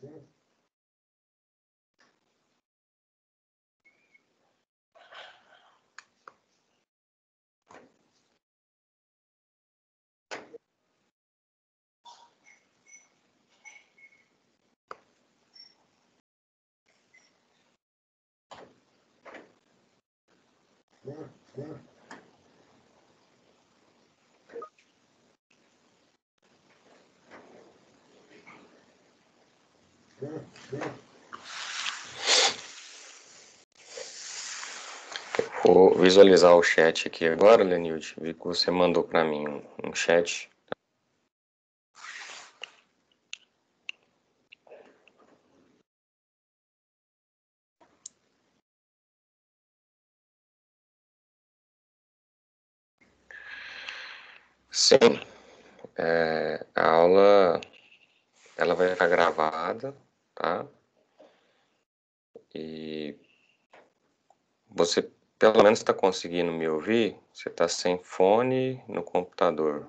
Yeah, yeah. Vou visualizar o chat aqui agora, Lenilde. Vi que você mandou para mim um, chat. Sim, é, a aula ela vai ficar gravada Você pelo menos está conseguindo me ouvir? Você está sem fone no computador,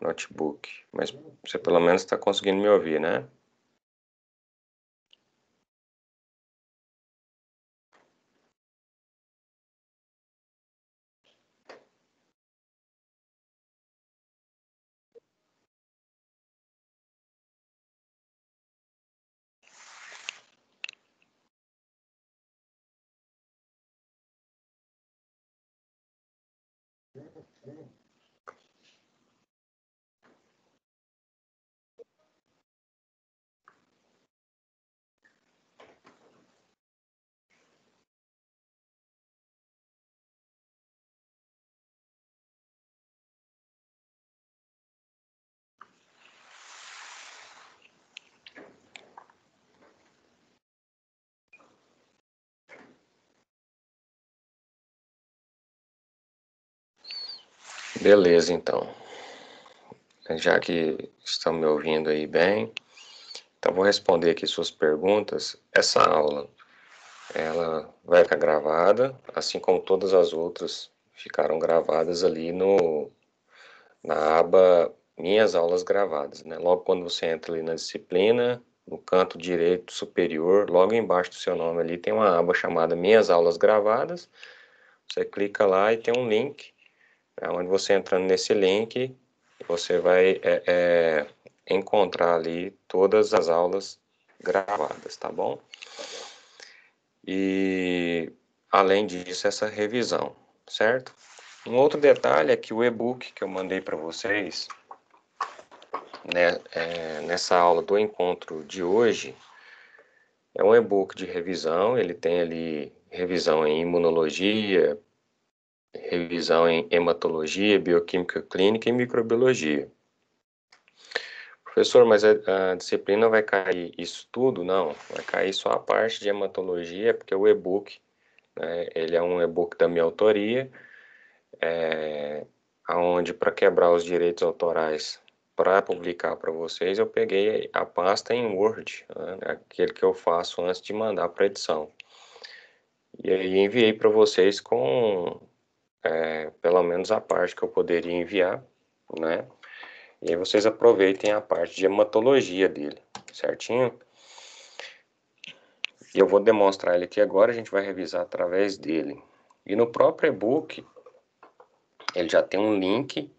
notebook, mas você pelo menos está conseguindo me ouvir, né? Beleza, então. Já que estão me ouvindo aí bem, então vou responder aqui suas perguntas. Essa aula, ela vai ficar gravada, assim como todas as outras ficaram gravadas ali no na aba Minhas Aulas Gravadas, né? Logo quando você entra ali na disciplina, no canto direito superior, logo embaixo do seu nome ali tem uma aba chamada Minhas Aulas Gravadas. Você clica lá e tem um link é onde você entrando nesse link, você vai é, é, encontrar ali todas as aulas gravadas, tá bom? E além disso, essa revisão, certo? Um outro detalhe é que o e-book que eu mandei para vocês né, é, nessa aula do encontro de hoje é um e-book de revisão. Ele tem ali revisão em imunologia, revisão em hematologia, bioquímica clínica e microbiologia. Professor, mas a, a, disciplina vai cair isso tudo? Não, vai cair só a parte de hematologia, porque o e-book, né, ele é um e-book da minha autoria, é, onde para quebrar os direitos autorais para publicar para vocês, eu peguei a pasta em Word, né, aquele que eu faço antes de mandar para edição. E aí enviei para vocês com é, pelo menos a parte que eu poderia enviar, né? E aí vocês aproveitem a parte de hematologia dele, certinho? E eu vou demonstrar ele aqui agora, a gente vai revisar através dele. E no próprio e-book, ele já tem um link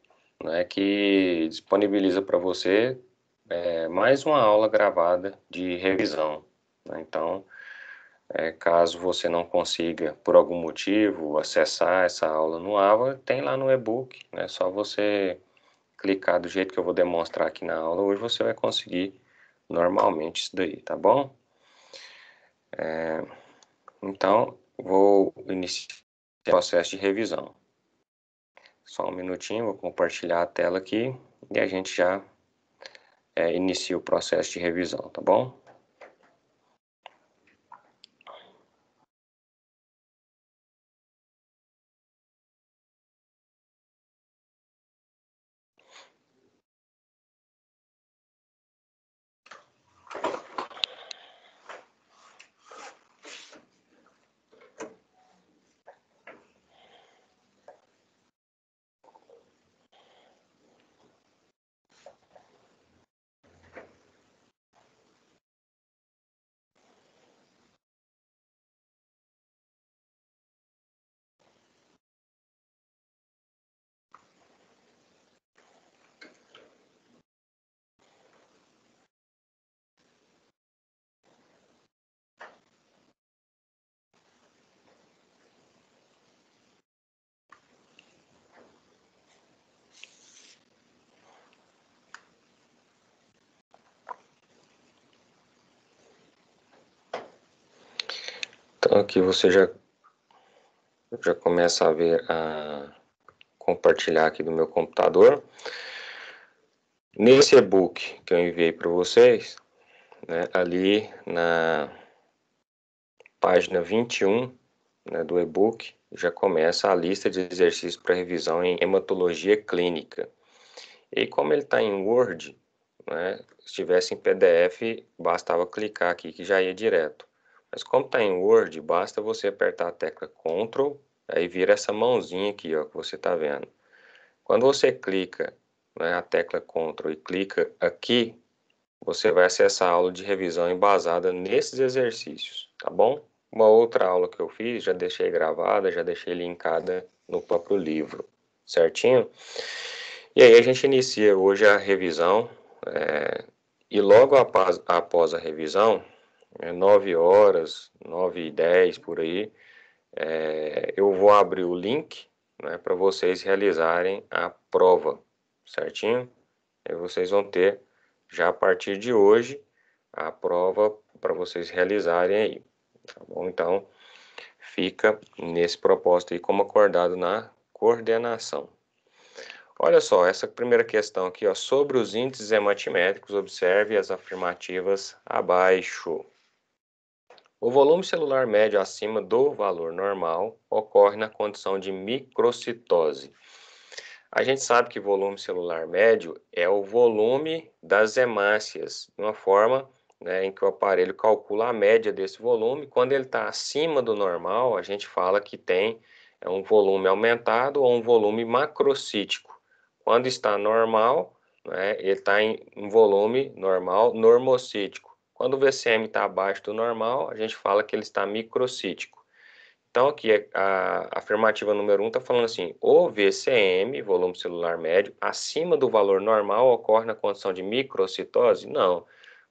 né, que disponibiliza para você é, mais uma aula gravada de revisão. Né? Então, é, caso você não consiga, por algum motivo, acessar essa aula no aula, tem lá no e-book. É né? só você clicar do jeito que eu vou demonstrar aqui na aula hoje, você vai conseguir normalmente isso daí, tá bom? É, então, vou iniciar o processo de revisão. Só um minutinho, vou compartilhar a tela aqui e a gente já é, inicia o processo de revisão, tá bom? aqui você já, já começa a ver, a compartilhar aqui do meu computador. Nesse e-book que eu enviei para vocês, né, ali na página 21 né, do e-book, já começa a lista de exercícios para revisão em hematologia clínica. E como ele está em Word, né, se estivesse em PDF, bastava clicar aqui que já ia direto. Mas como está em Word, basta você apertar a tecla Ctrl, aí vira essa mãozinha aqui, ó, que você está vendo. Quando você clica né, a tecla Ctrl e clica aqui, você vai acessar a aula de revisão embasada nesses exercícios, tá bom? Uma outra aula que eu fiz, já deixei gravada, já deixei linkada no próprio livro, certinho? E aí a gente inicia hoje a revisão, é, e logo após, após a revisão, 9 é, horas, 9 e 10 por aí, é, eu vou abrir o link né, para vocês realizarem a prova, certinho? E vocês vão ter, já a partir de hoje, a prova para vocês realizarem aí, tá bom? Então, fica nesse propósito aí como acordado na coordenação. Olha só, essa primeira questão aqui, ó, sobre os índices hematimétricos, observe as afirmativas abaixo. O volume celular médio acima do valor normal ocorre na condição de microcitose. A gente sabe que volume celular médio é o volume das hemácias, de uma forma né, em que o aparelho calcula a média desse volume. Quando ele está acima do normal, a gente fala que tem é um volume aumentado ou um volume macrocítico. Quando está normal, né, ele está em um volume normal normocítico. Quando o VCM está abaixo do normal, a gente fala que ele está microcítico. Então, aqui a afirmativa número 1 um está falando assim: o VCM, volume celular médio, acima do valor normal ocorre na condição de microcitose? Não,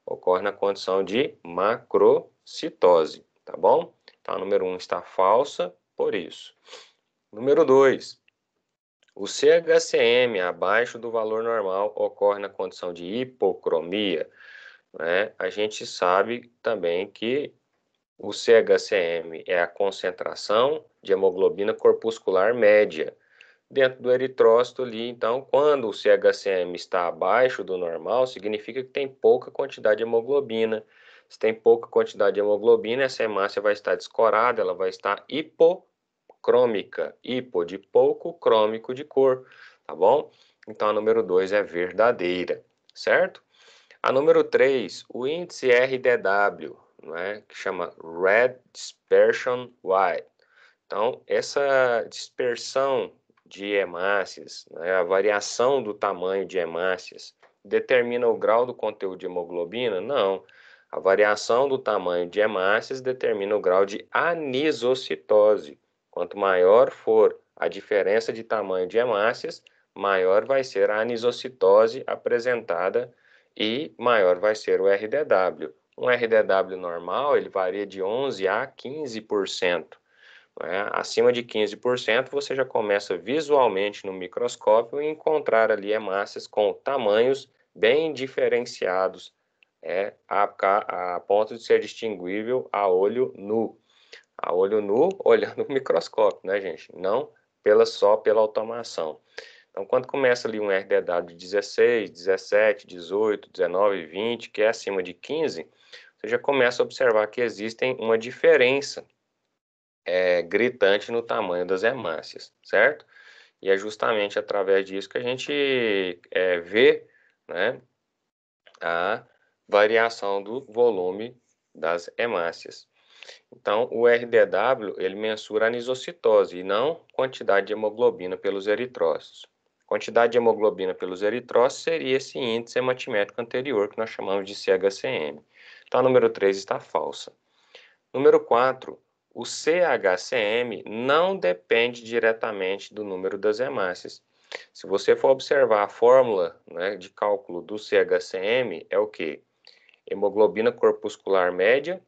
ocorre na condição de macrocitose, tá bom? Então, a número 1 um está falsa por isso. Número 2. O CHCM abaixo do valor normal ocorre na condição de hipocromia né, a gente sabe também que o CHCM é a concentração de hemoglobina corpuscular média dentro do eritrócito ali. Então, quando o CHCM está abaixo do normal, significa que tem pouca quantidade de hemoglobina. Se tem pouca quantidade de hemoglobina, essa hemácia vai estar descorada, ela vai estar hipocrômica, hipo de pouco, crômico de cor, tá bom? Então, a número 2 é verdadeira, certo? A número 3, o índice RDW, né, que chama Red Dispersion Wide. Então, essa dispersão de hemácias, né, a variação do tamanho de hemácias, determina o grau do conteúdo de hemoglobina? Não. A variação do tamanho de hemácias determina o grau de anisocitose. Quanto maior for a diferença de tamanho de hemácias, maior vai ser a anisocitose apresentada e maior vai ser o RDW. Um RDW normal, ele varia de 11% a 15%. Né? Acima de 15%, você já começa visualmente no microscópio e encontrar ali hemácias com tamanhos bem diferenciados, é, a, a ponto de ser distinguível a olho nu. A olho nu, olhando o microscópio, né, gente? Não pela, só pela automação. Então, quando começa ali um RDW de 16, 17, 18, 19, 20, que é acima de 15, você já começa a observar que existem uma diferença é, gritante no tamanho das hemácias, certo? E é justamente através disso que a gente é, vê né, a variação do volume das hemácias. Então, o RDW, ele mensura a anisocitose e não quantidade de hemoglobina pelos eritrócitos quantidade de hemoglobina pelos eritrócitos seria esse índice hematimétrico anterior, que nós chamamos de CHCM. Então, a número 3 está falsa. Número 4, o CHCM não depende diretamente do número das hemácias. Se você for observar a fórmula né, de cálculo do CHCM, é o que? Hemoglobina corpuscular média.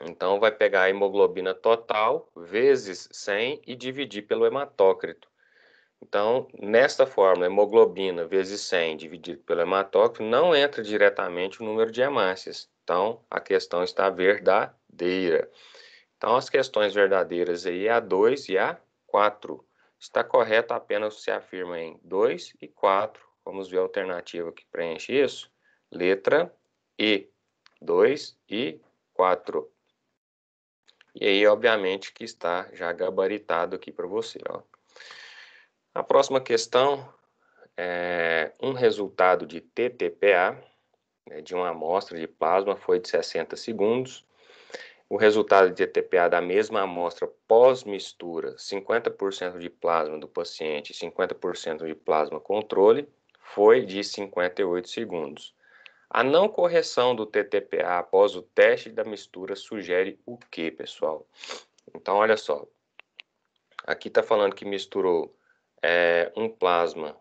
Então, vai pegar a hemoglobina total vezes 100 e dividir pelo hematócrito. Então, nesta fórmula, hemoglobina vezes 100 dividido pelo hematócrito não entra diretamente o número de hemácias. Então, a questão está verdadeira. Então, as questões verdadeiras aí é a 2 e a 4. Está correto apenas se afirma em 2 e 4. Vamos ver a alternativa que preenche isso. Letra E, 2 e 4. E aí, obviamente, que está já gabaritado aqui para você, ó. A próxima questão é um resultado de TTPA né, de uma amostra de plasma foi de 60 segundos. O resultado de TTPA da mesma amostra pós-mistura, 50% de plasma do paciente e 50% de plasma controle, foi de 58 segundos. A não correção do TTPA após o teste da mistura sugere o que, pessoal? Então, olha só. Aqui está falando que misturou é, um plasma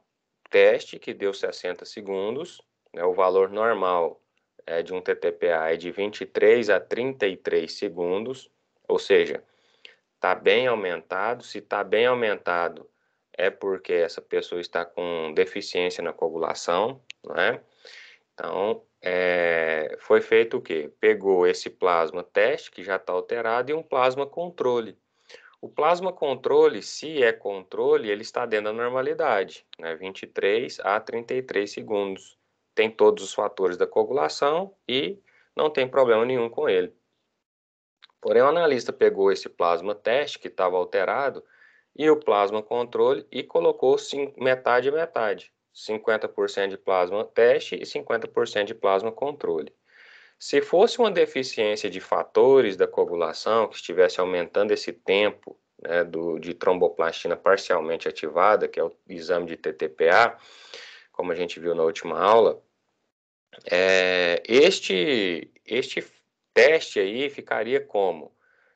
teste que deu 60 segundos. Né, o valor normal é, de um TTPA é de 23 a 33 segundos, ou seja, está bem aumentado. Se está bem aumentado, é porque essa pessoa está com deficiência na coagulação, né? Então, é, foi feito o quê? Pegou esse plasma teste, que já está alterado, e um plasma controle. O plasma controle, se é controle, ele está dentro da normalidade, né? 23 a 33 segundos. Tem todos os fatores da coagulação e não tem problema nenhum com ele. Porém, o analista pegou esse plasma teste que estava alterado e o plasma controle e colocou metade a metade, 50% de plasma teste e 50% de plasma controle. Se fosse uma deficiência de fatores da coagulação que estivesse aumentando esse tempo né, do, de tromboplastina parcialmente ativada, que é o exame de TTPA, como a gente viu na última aula, é, este, este teste aí ficaria como?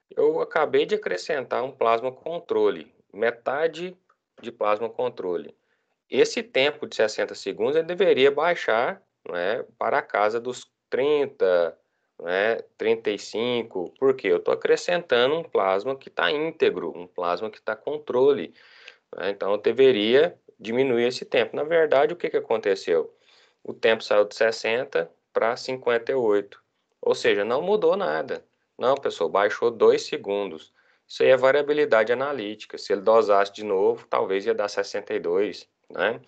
Eu acabei de acrescentar um plasma controle, metade de plasma controle. Esse tempo de 60 segundos ele deveria baixar né, para a casa dos 30, né, 35, porque eu estou acrescentando um plasma que está íntegro, um plasma que está controle. Né, então eu deveria diminuir esse tempo. Na verdade, o que, que aconteceu? O tempo saiu de 60 para 58, ou seja, não mudou nada. Não, pessoal, baixou 2 segundos. Isso aí é variabilidade analítica. Se ele dosasse de novo, talvez ia dar 62, né?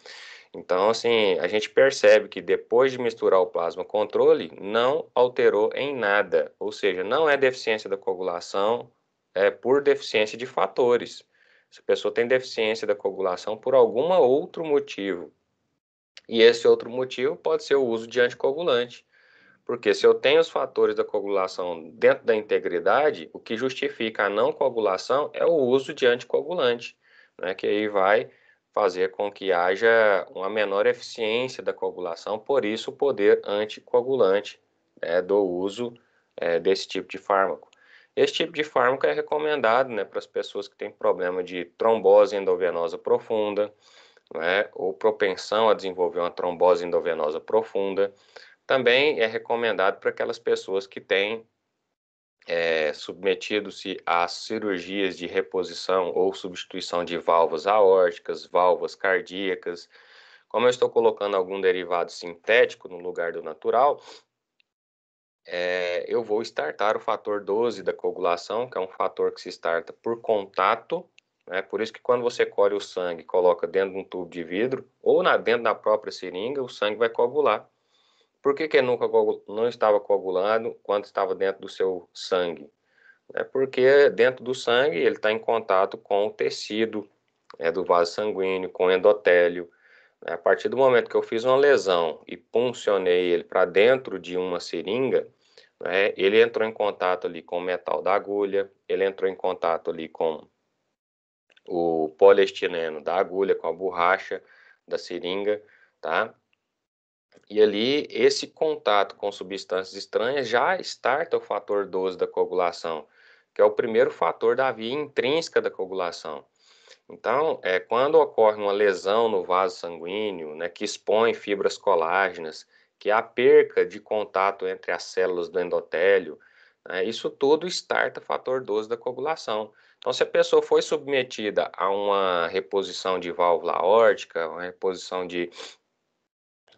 Então, assim, a gente percebe que depois de misturar o plasma controle, não alterou em nada, ou seja, não é deficiência da coagulação, é por deficiência de fatores. Se a pessoa tem deficiência da coagulação por algum outro motivo, e esse outro motivo pode ser o uso de anticoagulante. Porque se eu tenho os fatores da coagulação dentro da integridade, o que justifica a não coagulação é o uso de anticoagulante, né, que aí vai fazer com que haja uma menor eficiência da coagulação, por isso o poder anticoagulante né, do uso é, desse tipo de fármaco. Esse tipo de fármaco é recomendado né, para as pessoas que têm problema de trombose endovenosa profunda, né, ou propensão a desenvolver uma trombose endovenosa profunda. Também é recomendado para aquelas pessoas que têm é, submetido-se a cirurgias de reposição ou substituição de válvulas aórticas, válvulas cardíacas. Como eu estou colocando algum derivado sintético no lugar do natural, é, eu vou startar o fator 12 da coagulação, que é um fator que se starta por contato. É Por isso que quando você colhe o sangue, coloca dentro de um tubo de vidro ou na, dentro da própria seringa, o sangue vai coagular. Por que, que nunca não estava coagulando quando estava dentro do seu sangue? É porque dentro do sangue ele está em contato com o tecido é, do vaso sanguíneo, com o endotélio. É, a partir do momento que eu fiz uma lesão e puncionei ele para dentro de uma seringa, né, ele entrou em contato ali com o metal da agulha, ele entrou em contato ali com o poliestileno da agulha, com a borracha da seringa, tá? E ali, esse contato com substâncias estranhas já starta o fator 12 da coagulação, que é o primeiro fator da via intrínseca da coagulação. Então, é, quando ocorre uma lesão no vaso sanguíneo, né, que expõe fibras colágenas, que há perca de contato entre as células do endotélio, né, isso tudo starta fator 12 da coagulação. Então, se a pessoa foi submetida a uma reposição de válvula aórtica, uma reposição de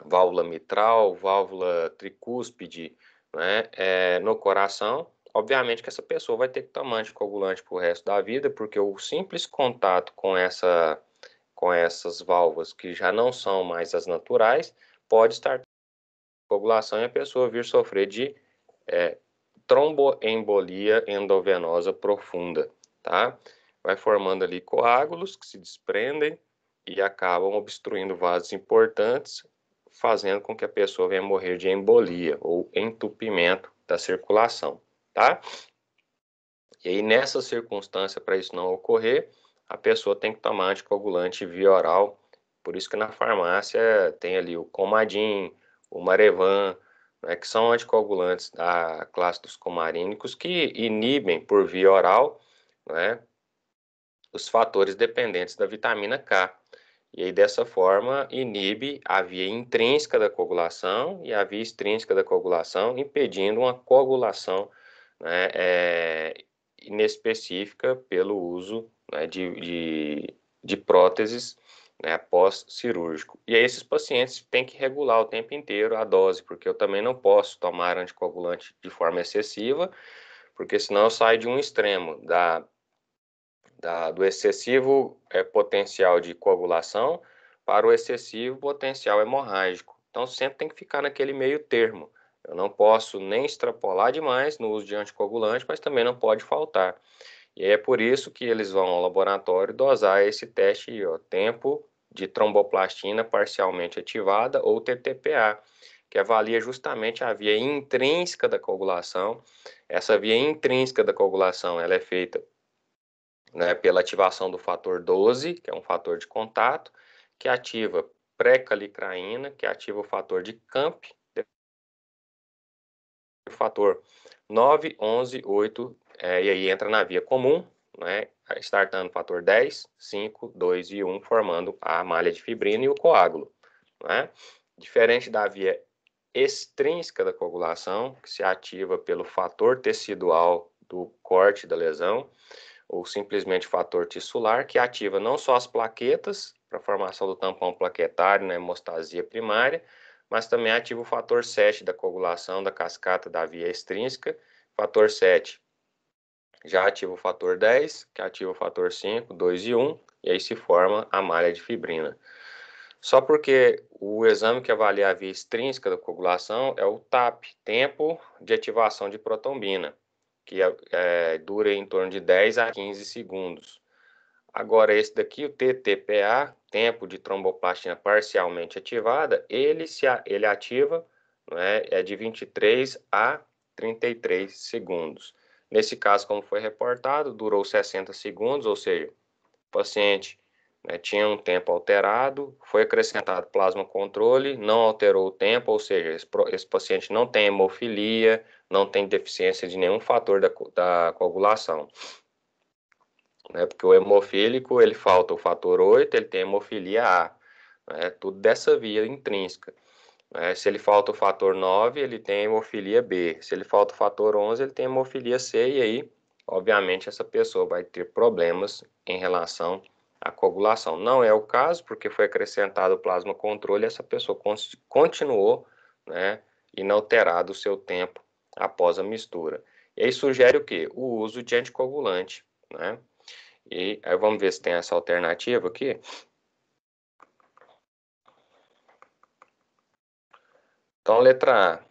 válvula mitral, válvula tricúspide, né, é, no coração, obviamente que essa pessoa vai ter que tomar anticoagulante para o resto da vida, porque o simples contato com, essa, com essas válvulas que já não são mais as naturais pode estar coagulação e a pessoa vir sofrer de é, tromboembolia endovenosa profunda, tá? Vai formando ali coágulos que se desprendem e acabam obstruindo vasos importantes fazendo com que a pessoa venha morrer de embolia ou entupimento da circulação, tá? E aí, nessa circunstância, para isso não ocorrer, a pessoa tem que tomar anticoagulante via oral. Por isso que na farmácia tem ali o Comadin, o Marevan, né, que são anticoagulantes da classe dos comarínicos que inibem por via oral né, os fatores dependentes da vitamina K. E aí, dessa forma, inibe a via intrínseca da coagulação e a via extrínseca da coagulação, impedindo uma coagulação né, é, inespecífica pelo uso né, de, de, de, próteses né, pós-cirúrgico. E aí, esses pacientes têm que regular o tempo inteiro a dose, porque eu também não posso tomar anticoagulante de forma excessiva, porque senão eu saio de um extremo da da, do excessivo é, potencial de coagulação para o excessivo potencial hemorrágico. Então, sempre tem que ficar naquele meio termo. Eu não posso nem extrapolar demais no uso de anticoagulante, mas também não pode faltar. E é por isso que eles vão ao laboratório dosar esse teste o tempo de tromboplastina parcialmente ativada ou TTPA, que avalia justamente a via intrínseca da coagulação. Essa via intrínseca da coagulação, ela é feita né, pela ativação do fator 12, que é um fator de contato, que ativa pré-calicraína, que ativa o fator de CAMP, o fator 9, 11, 8, é, e aí entra na via comum, né, startando o fator 10, 5, 2 e 1, formando a malha de fibrina e o coágulo. Né? Diferente da via extrínseca da coagulação, que se ativa pelo fator tecidual do corte da lesão, ou simplesmente fator tissular, que ativa não só as plaquetas, para a formação do tampão plaquetário na né, hemostasia primária, mas também ativa o fator 7 da coagulação da cascata da via extrínseca. Fator 7 já ativa o fator 10, que ativa o fator 5, 2 e 1, e aí se forma a malha de fibrina. Só porque o exame que avalia a via extrínseca da coagulação é o TAP, tempo de ativação de protombina que é, é, dura em torno de 10 a 15 segundos. Agora, esse daqui, o TTPA, tempo de tromboplastina parcialmente ativada, ele, se, ele ativa né, é de 23 a 33 segundos. Nesse caso, como foi reportado, durou 60 segundos, ou seja, o paciente né, tinha um tempo alterado, foi acrescentado plasma controle, não alterou o tempo, ou seja, esse, esse paciente não tem hemofilia, não tem deficiência de nenhum fator da, da coagulação. Né, porque o hemofílico, ele falta o fator 8, ele tem hemofilia A, né, tudo dessa via intrínseca. É, se ele falta o fator 9, ele tem hemofilia B. Se ele falta o fator 11, ele tem hemofilia C. E aí, obviamente, essa pessoa vai ter problemas em relação a coagulação. Não é o caso, porque foi acrescentado o plasma controle, essa pessoa continuou né, inalterado o seu tempo após a mistura. E aí sugere o que? O uso de anticoagulante, né? E aí vamos ver se tem essa alternativa aqui. Então, letra A.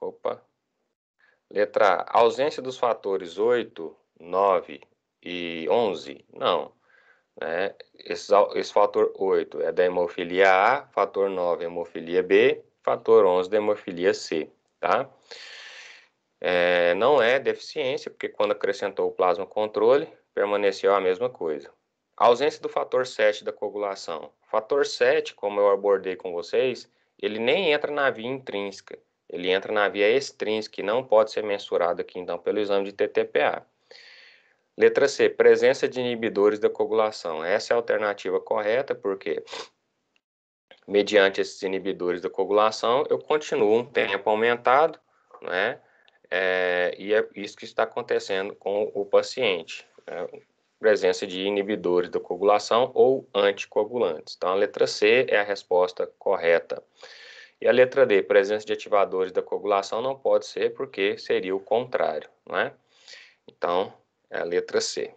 Opa. Letra A. Ausência dos fatores 8, 9 e 11? Não. Né? Esse, esse fator 8 é da hemofilia A, fator 9 é hemofilia B, fator 11 da hemofilia C, tá? É, não é deficiência, porque quando acrescentou o plasma controle, permaneceu a mesma coisa. A ausência do fator 7 da coagulação. O fator 7, como eu abordei com vocês, ele nem entra na via intrínseca, ele entra na via extrínseca, e não pode ser mensurado aqui então pelo exame de TTPA. Letra C, presença de inibidores da coagulação. Essa é a alternativa correta, porque mediante esses inibidores da coagulação, eu continuo um tempo aumentado, né? É, e é isso que está acontecendo com o paciente. Né? Presença de inibidores da coagulação ou anticoagulantes. Então, a letra C é a resposta correta. E a letra D, presença de ativadores da coagulação, não pode ser porque seria o contrário, né? Então, é a letra C.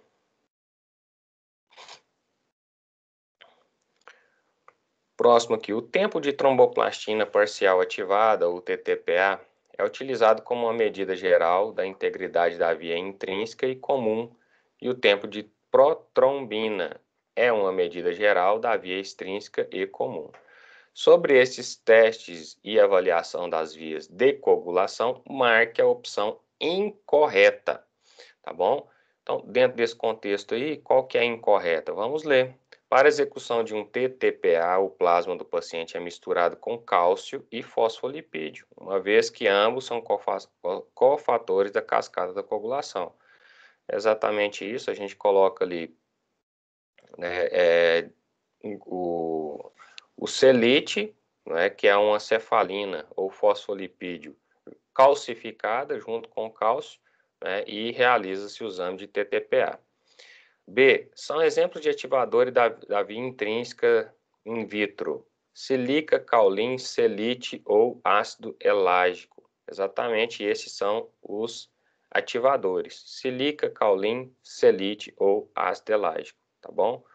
Próximo aqui, o tempo de tromboplastina parcial ativada, ou TTPA, é utilizado como uma medida geral da integridade da via intrínseca e comum, e o tempo de protrombina é uma medida geral da via extrínseca e comum. Sobre esses testes e avaliação das vias de coagulação, marque a opção incorreta, tá bom? Então, dentro desse contexto aí, qual que é a incorreta? Vamos ler. Para execução de um TTPA, o plasma do paciente é misturado com cálcio e fosfolipídio, uma vez que ambos são cofatores da cascata da coagulação. É exatamente isso, a gente coloca ali né, é, o, o celite, né, que é uma cefalina ou fosfolipídio calcificada junto com o cálcio, né, e realiza-se o exame de TTPA. B. São exemplos de ativadores da, da via intrínseca in vitro: silica, caulin, selite ou ácido elágico. Exatamente esses são os ativadores: silica, caulin, selite ou ácido elágico, tá bom?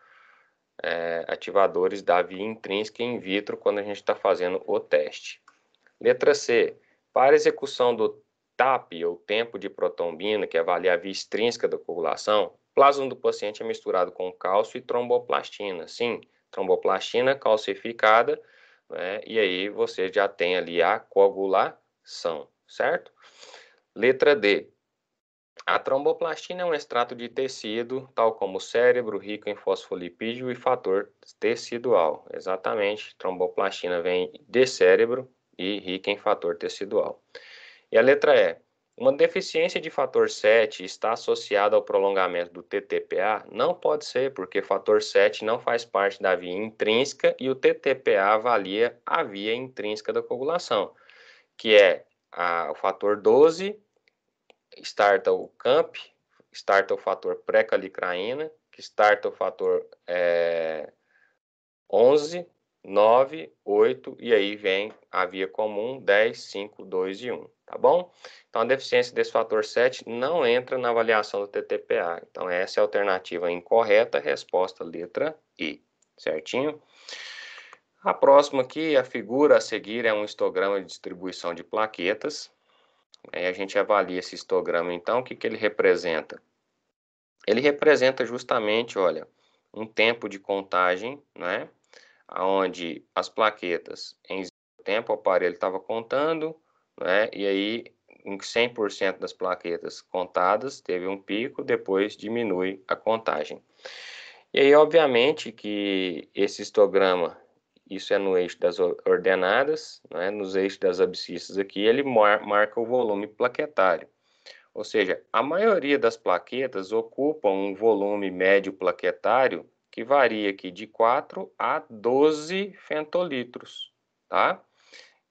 É, ativadores da via intrínseca in vitro quando a gente está fazendo o teste. Letra C. Para execução do TAP, ou tempo de protombina, que é avalia a via extrínseca da coagulação, plasma do paciente é misturado com cálcio e tromboplastina. Sim, tromboplastina calcificada, né? e aí você já tem ali a coagulação, certo? Letra D. A tromboplastina é um extrato de tecido, tal como o cérebro, rico em fosfolipídio e fator tecidual. Exatamente, tromboplastina vem de cérebro e rica em fator tecidual. E a letra E. É, uma deficiência de fator 7 está associada ao prolongamento do TTPA? Não pode ser, porque fator 7 não faz parte da via intrínseca e o TTPA avalia a via intrínseca da coagulação, que é a, o fator 12, starta o CAMP, starta o fator pré-calicraína, que starta o fator é, 11, 9, 8, e aí vem a via comum 10, 5, 2 e 1 tá bom? Então, a deficiência desse fator 7 não entra na avaliação do TTPA. Então, essa é a alternativa incorreta, resposta letra E, certinho? A próxima aqui, a figura a seguir é um histograma de distribuição de plaquetas. Aí a gente avalia esse histograma, então, o que, que ele representa? Ele representa justamente, olha, um tempo de contagem, né? Onde as plaquetas, em tempo, o aparelho estava contando, né? E aí, em 100% das plaquetas contadas, teve um pico, depois diminui a contagem. E aí, obviamente, que esse histograma, isso é no eixo das ordenadas, né? nos eixos das abscissas aqui, ele mar marca o volume plaquetário. Ou seja, a maioria das plaquetas ocupam um volume médio plaquetário que varia aqui de 4 a 12 fentolitros, tá?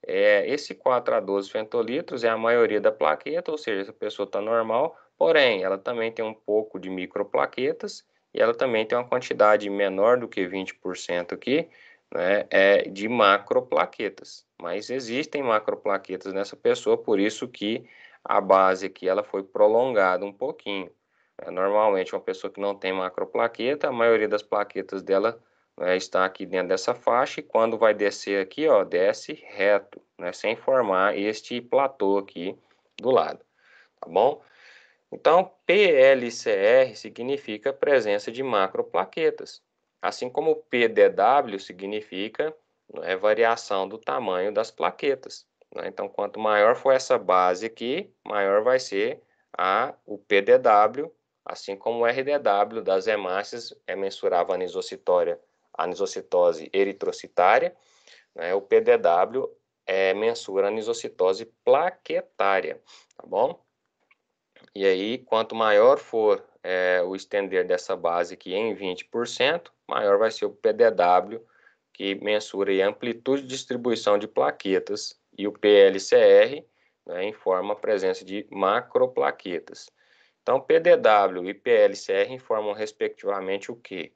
É, esse 4 a 12 fentolitros é a maioria da plaqueta, ou seja, essa pessoa está normal, porém, ela também tem um pouco de microplaquetas e ela também tem uma quantidade menor do que 20% aqui, né, é, de macroplaquetas. Mas existem macroplaquetas nessa pessoa, por isso que a base aqui ela foi prolongada um pouquinho. É, normalmente, uma pessoa que não tem macroplaqueta, a maioria das plaquetas dela né, está aqui dentro dessa faixa e quando vai descer aqui, ó, desce reto, né, sem formar este platô aqui do lado, tá bom? Então, PLCR significa presença de macroplaquetas, assim como PDW significa né, variação do tamanho das plaquetas. Né? Então, quanto maior for essa base aqui, maior vai ser a, o PDW, assim como o RDW das hemácias, é mensurável anisocitória anisocitose eritrocitária, né, o PDW é, mensura anisocitose plaquetária, tá bom? E aí, quanto maior for é, o estender dessa base aqui em 20%, maior vai ser o PDW, que mensura a amplitude de distribuição de plaquetas, e o PLCR né, informa a presença de macroplaquetas. Então, PDW e PLCR informam respectivamente o que?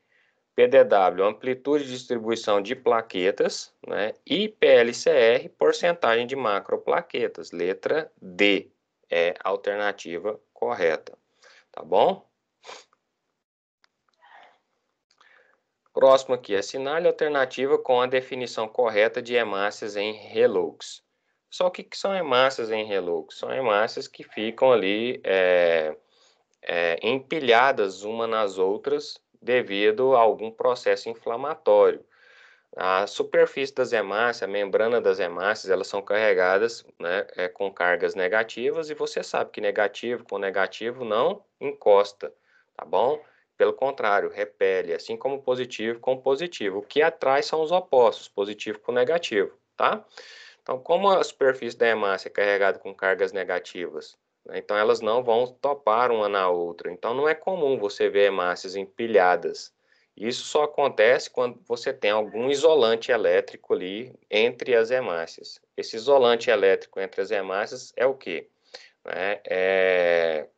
PDW, amplitude de distribuição de plaquetas, né? E PLCR, porcentagem de macroplaquetas. Letra D é a alternativa correta. Tá bom? Próximo aqui, assinale é a alternativa com a definição correta de hemácias em relux. Só o que, que são hemácias em relux? São hemácias que ficam ali é, é, empilhadas uma nas outras, devido a algum processo inflamatório. A superfície das hemácias, a membrana das hemácias, elas são carregadas né, é, com cargas negativas e você sabe que negativo com negativo não encosta, tá bom? Pelo contrário, repele, assim como positivo com positivo. O que atrai são os opostos, positivo com negativo, tá? Então, como a superfície da hemácia é carregada com cargas negativas né? Então elas não vão topar uma na outra. Então não é comum você ver hemácias empilhadas. Isso só acontece quando você tem algum isolante elétrico ali entre as hemácias. Esse isolante elétrico entre as hemácias é o quê? Né? É,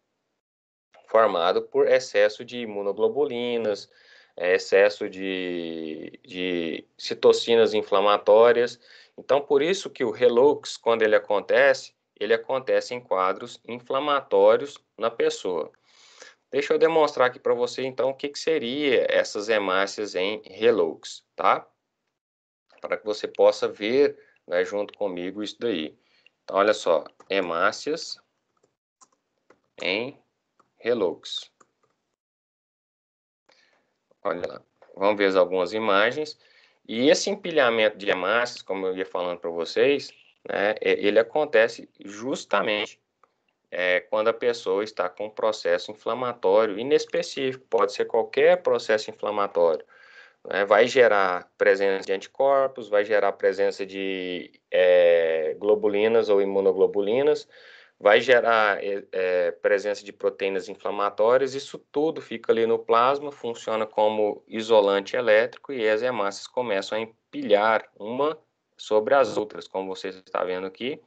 formado por excesso de imunoglobulinas, é excesso de, de citocinas inflamatórias. Então, por isso que o relux, quando ele acontece, ele acontece em quadros inflamatórios na pessoa. Deixa eu demonstrar aqui para você então o que, que seria essas hemácias em Relux, tá? Para que você possa ver né, junto comigo isso daí. Então, olha só, hemácias em Relux. Olha lá, vamos ver algumas imagens. E esse empilhamento de hemácias, como eu ia falando para vocês, né, é, ele acontece justamente é, quando a pessoa está com um processo inflamatório inespecífico, pode ser qualquer processo inflamatório. Né, vai gerar presença de anticorpos, vai gerar presença de é, globulinas ou imunoglobulinas, vai gerar é, é presença de proteínas inflamatórias, isso tudo fica ali no plasma, funciona como isolante elétrico e as hemácias começam a empilhar uma sobre as outras, como você está vendo aqui.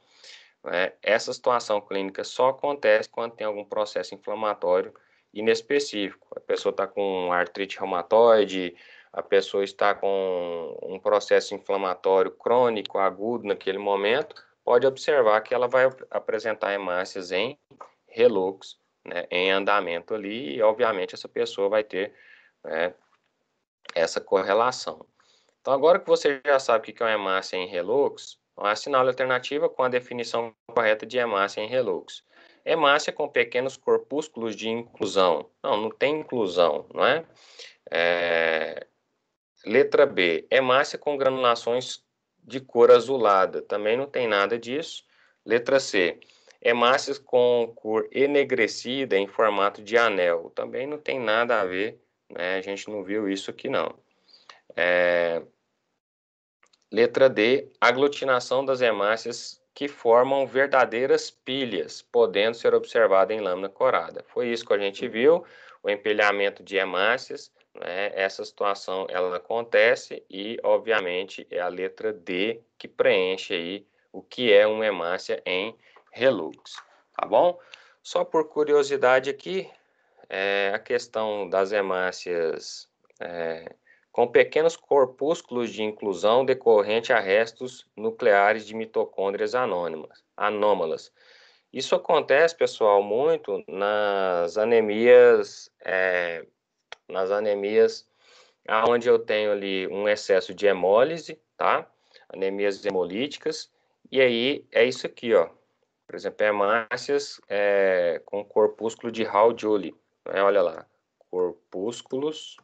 Né? essa situação clínica só acontece quando tem algum processo inflamatório inespecífico. A pessoa está com artrite reumatoide, a pessoa está com um processo inflamatório crônico, agudo naquele momento, pode observar que ela vai apresentar hemácias em relux, né, em andamento ali, e obviamente essa pessoa vai ter né, essa correlação. Então, agora que você já sabe o que é uma hemácia em relux, é assinale a alternativa com a definição correta de hemácia em relux. Hemácia com pequenos corpúsculos de inclusão. Não, não tem inclusão, não é? é... Letra B, hemácia com granulações de cor azulada. Também não tem nada disso. Letra C, hemácias com cor enegrecida em formato de anel. Também não tem nada a ver, né? A gente não viu isso aqui não. É... Letra D, aglutinação das hemácias que formam verdadeiras pilhas, podendo ser observada em lâmina corada. Foi isso que a gente viu, o empilhamento de hemácias, né? essa situação ela acontece e, obviamente, é a letra D que preenche aí o que é uma hemácia em relux, tá bom? Só por curiosidade aqui, é, a questão das hemácias é, com pequenos corpúsculos de inclusão decorrente a restos nucleares de mitocôndrias anônimas, anômalas. Isso acontece, pessoal, muito nas anemias, é, nas anemias onde eu tenho ali um excesso de hemólise, tá? Anemias hemolíticas, e aí é isso aqui, ó. Por exemplo, hemácias é, com corpúsculo de Hal-Julie, né? olha lá, corpúsculos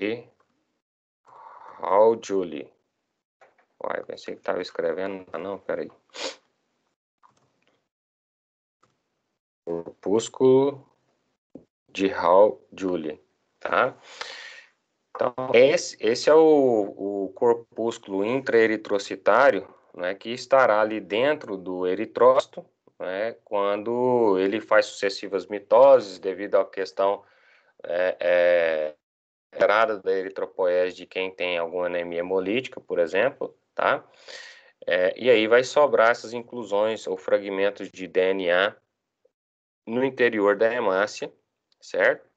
e How Julie. Uai, pensei que estava escrevendo. Ah, não, peraí. Corpúsculo de Hal Julie, tá? Então, esse, esse é o, o corpúsculo intraeritrocitário, né, que estará ali dentro do eritrócito, né, quando ele faz sucessivas mitoses devido à questão é, é retirada da eritropoese de quem tem alguma anemia hemolítica, por exemplo, tá? É, e aí vai sobrar essas inclusões ou fragmentos de DNA no interior da hemácia, certo?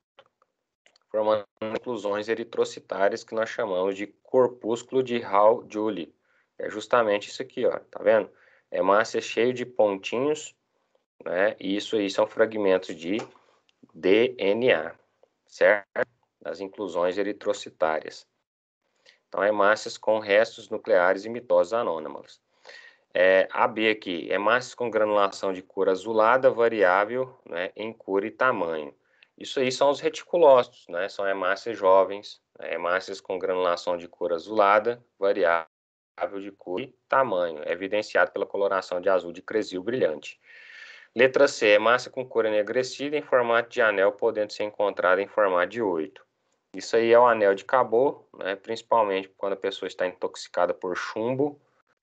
Formando inclusões eritrocitárias que nós chamamos de corpúsculo de Hall-Julie. É justamente isso aqui, ó, tá vendo? Hemácia cheio de pontinhos, né? E isso aí são fragmentos de DNA, certo? das inclusões eritrocitárias. Então, hemácias com restos nucleares e mitoses anômalas. É, B aqui, hemácias com granulação de cor azulada variável né, em cor e tamanho. Isso aí são os reticulócitos, né, são hemácias jovens, né, hemácias com granulação de cor azulada variável de cor e tamanho, evidenciado pela coloração de azul de cresil brilhante. Letra C, hemácia com cor enegrecida em formato de anel, podendo ser encontrada em formato de 8. Isso aí é o anel de cabô, né? principalmente quando a pessoa está intoxicada por chumbo,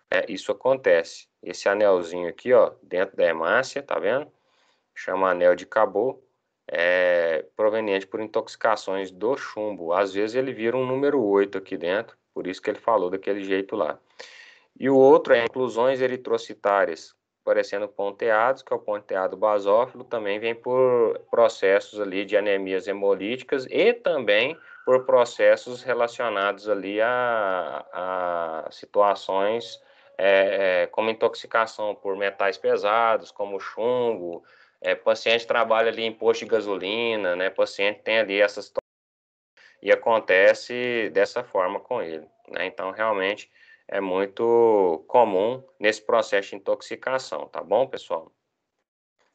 é, isso acontece. Esse anelzinho aqui, ó, dentro da hemácia, tá vendo? Chama anel de cabô, é proveniente por intoxicações do chumbo. Às vezes ele vira um número 8 aqui dentro, por isso que ele falou daquele jeito lá. E o outro é inclusões eritrocitárias, parecendo ponteados, que é o ponteado basófilo, também vem por processos ali de anemias hemolíticas e também por processos relacionados ali a, a situações é, é como intoxicação por metais pesados, como chumbo, é, paciente trabalha ali em posto de gasolina, né, paciente tem ali essas e acontece dessa forma com ele, né, então realmente é muito comum nesse processo de intoxicação, tá bom, pessoal?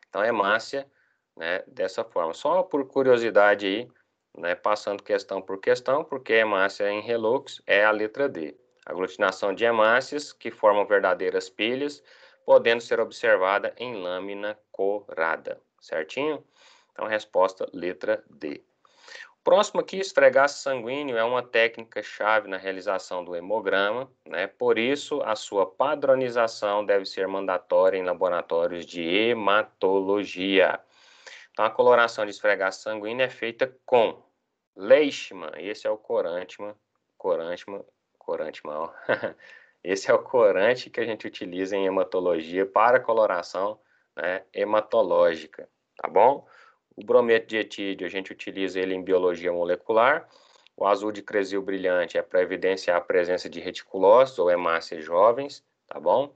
Então, é hemácia, né, dessa forma. Só por curiosidade aí, né, passando questão por questão, porque hemácia é em relux é a letra D. Aglutinação de hemácias que formam verdadeiras pilhas, podendo ser observada em lâmina corada, certinho? Então, resposta letra D. Próximo aqui, esfregaço sanguíneo é uma técnica chave na realização do hemograma, né? por isso a sua padronização deve ser mandatória em laboratórios de hematologia. Então, a coloração de esfregaço sanguíneo é feita com leishman, esse é o corante, corântima, corante, ó. esse é o corante que a gente utiliza em hematologia para coloração né, hematológica, tá bom? O brometo de etídio, a gente utiliza ele em biologia molecular. O azul de cresil brilhante é para evidenciar a presença de reticulócitos ou hemácias jovens, tá bom?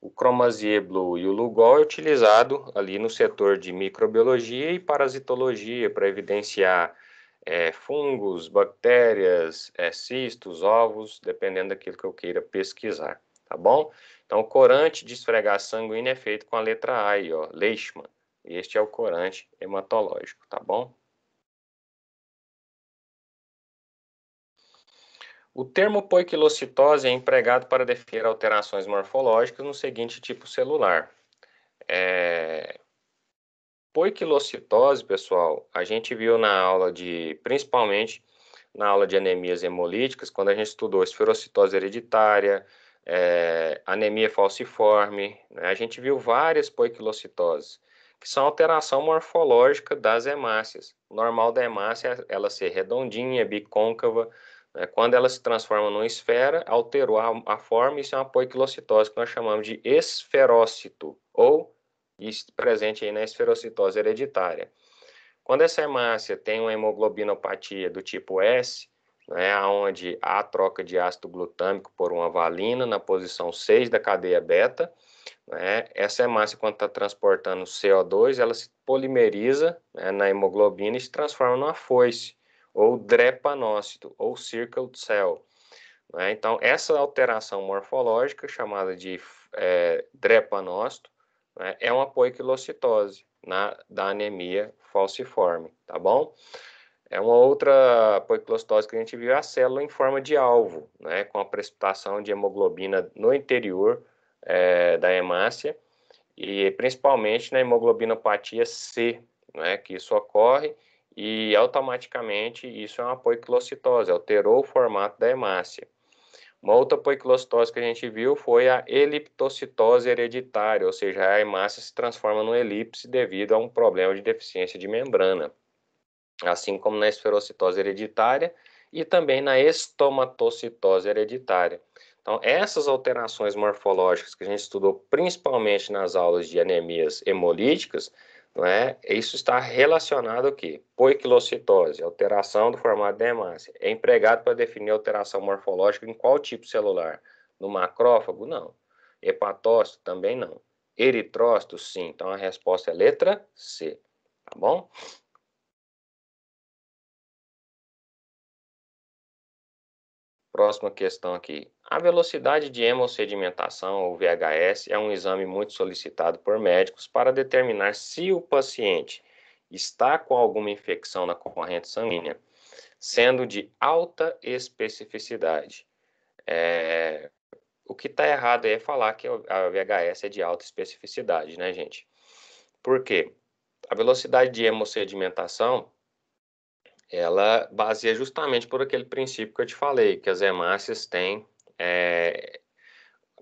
O cromazier blue e o lugol é utilizado ali no setor de microbiologia e parasitologia para evidenciar é, fungos, bactérias, é, cistos, ovos, dependendo daquilo que eu queira pesquisar, tá bom? Então, o corante de esfregar sanguíneo é feito com a letra A, aí, ó, Leishman. Este é o corante hematológico, tá bom? O termo poiquilocitose é empregado para definir alterações morfológicas no seguinte tipo celular. É... Poiquilocitose, pessoal, a gente viu na aula de, principalmente na aula de anemias hemolíticas, quando a gente estudou esferocitose hereditária, é, anemia falciforme, né? a gente viu várias poiquilocitoses que são alteração morfológica das hemácias. O normal da hemácia é ela ser redondinha, bicôncava. Né? Quando ela se transforma numa esfera, alterou a, a forma, isso é uma poiquilocitose que nós chamamos de esferócito, ou presente aí na esferocitose hereditária. Quando essa hemácia tem uma hemoglobinopatia do tipo S, né, onde há troca de ácido glutâmico por uma valina na posição 6 da cadeia beta. Né, essa hemácia, quando está transportando CO2, ela se polimeriza né, na hemoglobina e se transforma numa foice, ou drepanócito, ou circle cell. Né, então, essa alteração morfológica, chamada de é, drepanócito, né, é uma poiquilocitose na, da anemia falciforme, tá bom? É uma outra poiclostose que a gente viu é a célula em forma de alvo, né, com a precipitação de hemoglobina no interior é, da hemácia e principalmente na hemoglobinopatia C, né, que isso ocorre e automaticamente isso é uma poiclocitose, alterou o formato da hemácia. Uma outra poiclocitose que a gente viu foi a eliptocitose hereditária, ou seja, a hemácia se transforma num elipse devido a um problema de deficiência de membrana assim como na esferocitose hereditária e também na estomatocitose hereditária. Então, essas alterações morfológicas que a gente estudou principalmente nas aulas de anemias hemolíticas, não é? isso está relacionado aqui. Poiquilocitose, alteração do formato da hemácia, é empregado para definir alteração morfológica em qual tipo celular? No macrófago? Não. Hepatócito? Também não. Eritrócito? Sim. Então, a resposta é letra C, tá bom? Próxima questão aqui. A velocidade de hemossedimentação, ou VHS, é um exame muito solicitado por médicos para determinar se o paciente está com alguma infecção na corrente sanguínea, sendo de alta especificidade. É, o que está errado é falar que a VHS é de alta especificidade, né, gente? Por quê? A velocidade de hemossedimentação ela baseia justamente por aquele princípio que eu te falei, que as hemácias têm é,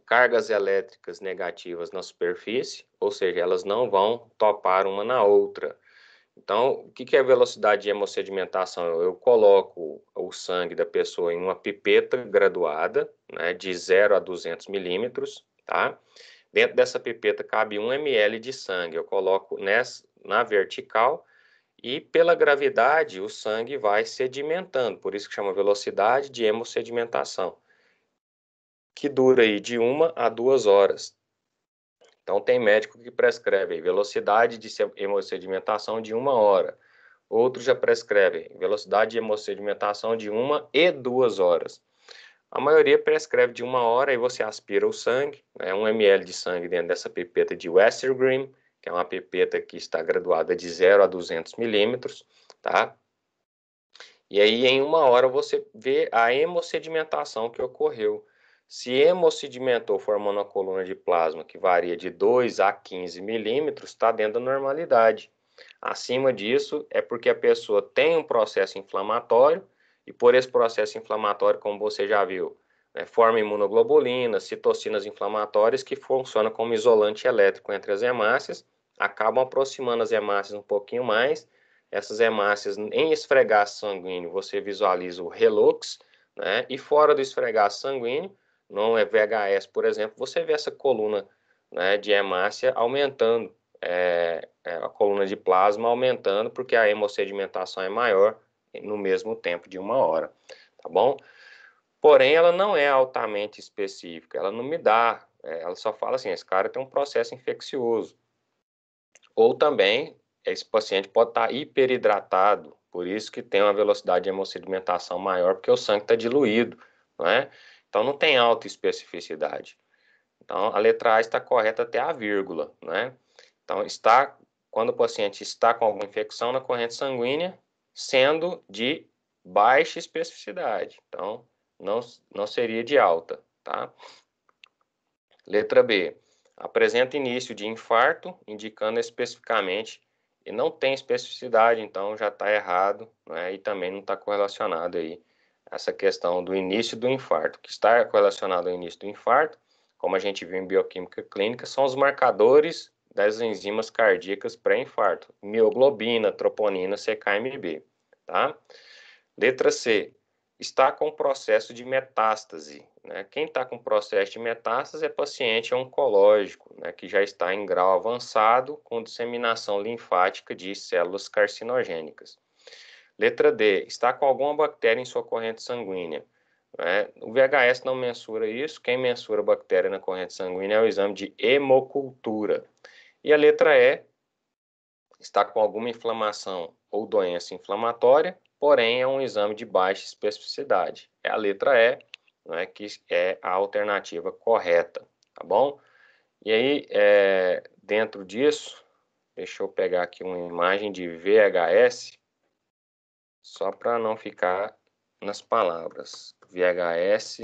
cargas elétricas negativas na superfície, ou seja, elas não vão topar uma na outra. Então, o que é velocidade de hemossedimentação? Eu, coloco o sangue da pessoa em uma pipeta graduada, né, de 0 a 200 milímetros, tá? Dentro dessa pipeta cabe 1 ml de sangue. Eu coloco nessa, na vertical e pela gravidade, o sangue vai sedimentando, por isso que chama velocidade de hemossedimentação, que dura aí de uma a duas horas. Então tem médico que prescreve velocidade de hemossedimentação de uma hora. Outros já prescrevem velocidade de hemossedimentação de uma e duas horas. A maioria prescreve de uma hora e você aspira o sangue, né, 1 ml de sangue dentro dessa pipeta de Westergreen, que é uma pipeta que está graduada de 0 a 200 milímetros, tá? E aí, em uma hora, você vê a hemossedimentação que ocorreu. Se hemossedimentou formando a coluna de plasma que varia de 2 a 15 milímetros, está dentro da normalidade. Acima disso, é porque a pessoa tem um processo inflamatório, e por esse processo inflamatório, como você já viu, é, forma imunoglobulinas, citocinas inflamatórias que funcionam como isolante elétrico entre as hemácias, acabam aproximando as hemácias um pouquinho mais. Essas hemácias em esfregar sanguíneo, você visualiza o relux, né? E fora do esfregar sanguíneo, não é VHS, por exemplo, você vê essa coluna né, de hemácia aumentando, é, é, a coluna de plasma aumentando, porque a hemossedimentação é maior no mesmo tempo de uma hora, tá bom? Porém, ela não é altamente específica, ela não me dá, é, ela só fala assim: esse cara tem um processo infeccioso. Ou também, esse paciente pode estar tá hiperidratado, por isso que tem uma velocidade de hemossedimentação maior, porque o sangue está diluído, né? Então, não tem alta especificidade. Então, a letra A está correta até a vírgula, né? Então, está, quando o paciente está com alguma infecção na corrente sanguínea, sendo de baixa especificidade. Então, não, não seria de alta, tá? Letra B, apresenta início de infarto, indicando especificamente, e não tem especificidade, então já está errado, né? E também não está correlacionado aí essa questão do início do infarto, que está correlacionado ao início do infarto, como a gente viu em bioquímica clínica, são os marcadores das enzimas cardíacas pré-infarto, mioglobina, troponina, CKMB, tá? Letra C, está com processo de metástase. Né? Quem está com processo de metástase é paciente oncológico, né, que já está em grau avançado, com disseminação linfática de células carcinogênicas. Letra D, está com alguma bactéria em sua corrente sanguínea. Né? O VHS não mensura isso, quem mensura bactéria na corrente sanguínea é o exame de hemocultura. E a letra E, está com alguma inflamação ou doença inflamatória, porém é um exame de baixa especificidade. É a letra E, né, que é a alternativa correta, tá bom? E aí, é, dentro disso, deixa eu pegar aqui uma imagem de VHS, só para não ficar nas palavras. VHS,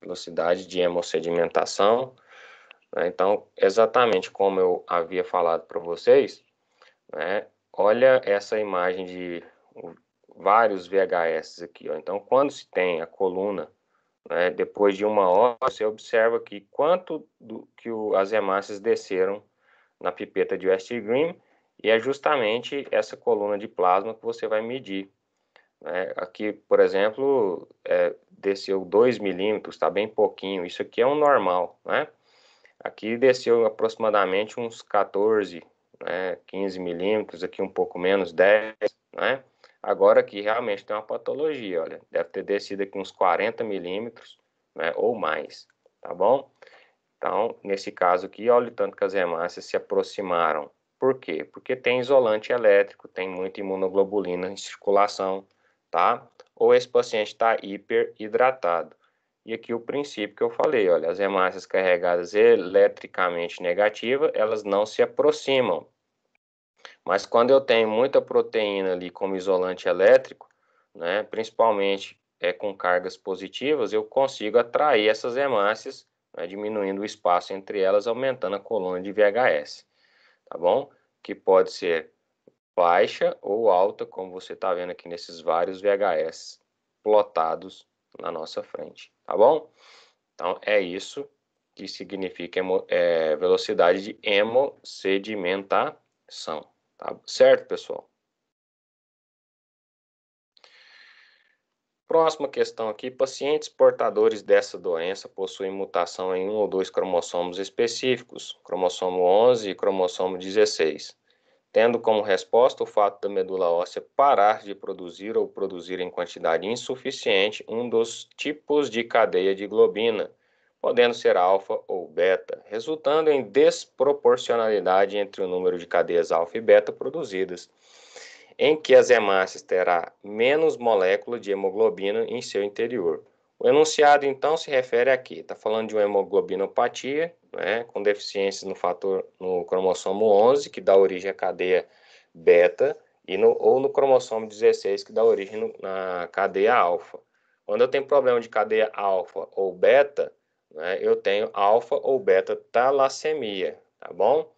velocidade de hemossedimentação. Né? Então, exatamente como eu havia falado para vocês, né? olha essa imagem de vários VHS aqui. Ó. Então, quando se tem a coluna, né, depois de uma hora, você observa aqui quanto do, que o, as hemácias desceram na pipeta de West Green, e é justamente essa coluna de plasma que você vai medir. Né? Aqui, por exemplo, é, desceu 2 milímetros, está bem pouquinho, isso aqui é um normal, né? Aqui desceu aproximadamente uns 14, né, 15 milímetros, aqui um pouco menos, 10, né? Agora que realmente tem uma patologia, olha, deve ter descido aqui uns 40 milímetros, né, ou mais, tá bom? Então, nesse caso aqui, olha o tanto que as hemácias se aproximaram. Por quê? Porque tem isolante elétrico, tem muita imunoglobulina em circulação, tá? Ou esse paciente está hiperhidratado. E aqui o princípio que eu falei, olha, as hemácias carregadas eletricamente negativa, elas não se aproximam, mas quando eu tenho muita proteína ali como isolante elétrico, né, principalmente é, com cargas positivas, eu consigo atrair essas hemácias, né, diminuindo o espaço entre elas, aumentando a coluna de VHS, tá bom? Que pode ser baixa ou alta, como você está vendo aqui nesses vários VHS plotados na nossa frente, tá bom? Então, é isso que significa é, velocidade de hemossedimentação. Tá certo, pessoal? Próxima questão aqui: pacientes portadores dessa doença possuem mutação em um ou dois cromossomos específicos, cromossomo 11 e cromossomo 16, tendo como resposta o fato da medula óssea parar de produzir ou produzir em quantidade insuficiente um dos tipos de cadeia de globina, podendo ser alfa ou beta, resultando em desproporcionalidade entre o número de cadeias alfa e beta produzidas, em que as hemácias terá menos molécula de hemoglobina em seu interior. O enunciado, então, se refere aqui, está falando de uma hemoglobinopatia, né, com deficiências no fator no cromossomo 11, que dá origem à cadeia beta, e no, ou no cromossomo 16, que dá origem no, na cadeia alfa. Quando eu tenho problema de cadeia alfa ou beta, né, eu tenho alfa ou beta talassemia, tá bom?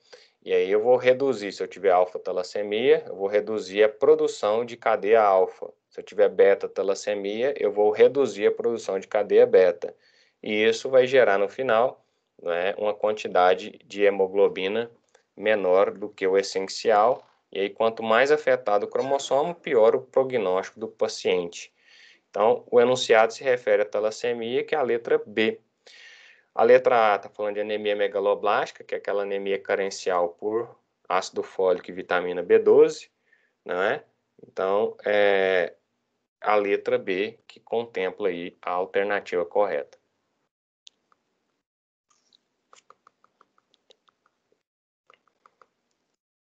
E aí eu vou reduzir, se eu tiver alfa talassemia, eu vou reduzir a produção de cadeia alfa. Se eu tiver beta talassemia, eu vou reduzir a produção de cadeia beta. E isso vai gerar no final né, uma quantidade de hemoglobina menor do que o essencial. E aí, quanto mais afetado o cromossomo, pior o prognóstico do paciente. Então, o enunciado se refere à talassemia, que é a letra B. A letra A está falando de anemia megaloblástica, que é aquela anemia carencial por ácido fólico e vitamina B12, não é? Então, é a letra B que contempla aí a alternativa correta.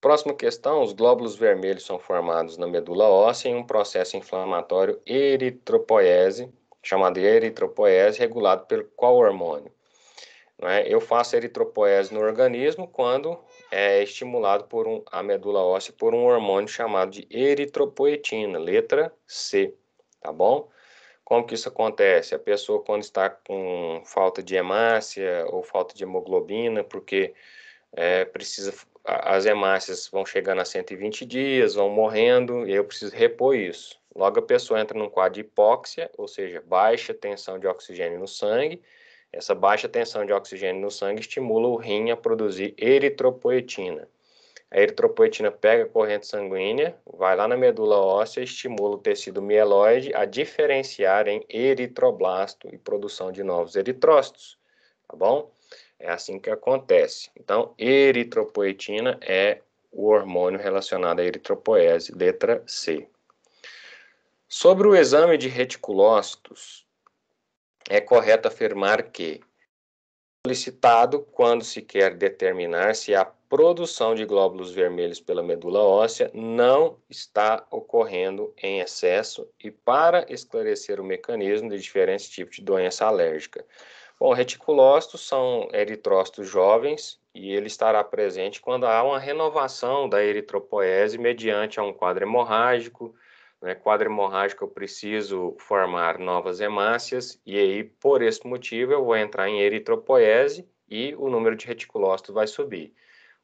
Próxima questão, os glóbulos vermelhos são formados na medula óssea em um processo inflamatório eritropoiese, chamado eritropoiese, regulado pelo qual hormônio? Né? Eu faço eritropoese no organismo quando é estimulado por um, a medula óssea por um hormônio chamado de eritropoetina, letra C, tá bom? Como que isso acontece? A pessoa quando está com falta de hemácia ou falta de hemoglobina, porque é, precisa, as hemácias vão chegando a 120 dias, vão morrendo, e eu preciso repor isso. Logo a pessoa entra num quadro de hipóxia, ou seja, baixa tensão de oxigênio no sangue, essa baixa tensão de oxigênio no sangue estimula o rim a produzir eritropoetina. A eritropoetina pega a corrente sanguínea, vai lá na medula óssea, estimula o tecido mieloide a diferenciar em eritroblasto e produção de novos eritrócitos, tá bom? É assim que acontece. Então, eritropoetina é o hormônio relacionado à eritropoese, letra C. Sobre o exame de reticulócitos, é correto afirmar que solicitado quando se quer determinar se a produção de glóbulos vermelhos pela medula óssea não está ocorrendo em excesso e para esclarecer o mecanismo de diferentes tipos de doença alérgica. Bom, reticulócitos são eritrócitos jovens e ele estará presente quando há uma renovação da eritropoese mediante a um quadro hemorrágico, né? Quadro hemorrágico, eu preciso formar novas hemácias, e aí, por esse motivo, eu vou entrar em eritropoese e o número de reticulócitos vai subir.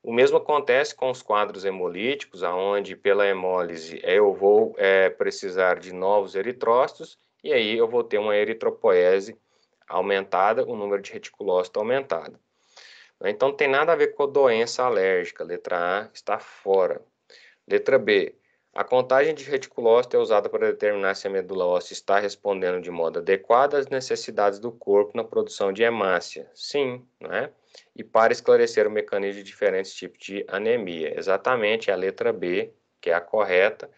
O mesmo acontece com os quadros hemolíticos, aonde pela hemólise é, eu vou é, precisar de novos eritrócitos e aí eu vou ter uma eritropoese aumentada, o um número de reticulócitos aumentado. Então, não tem nada a ver com doença alérgica. Letra A está fora. Letra B, a contagem de reticulócito é usada para determinar se a medula óssea está respondendo de modo adequado às necessidades do corpo na produção de hemácia. Sim, né? E para esclarecer o mecanismo de diferentes tipos de anemia. Exatamente, é a letra B, que é a correta.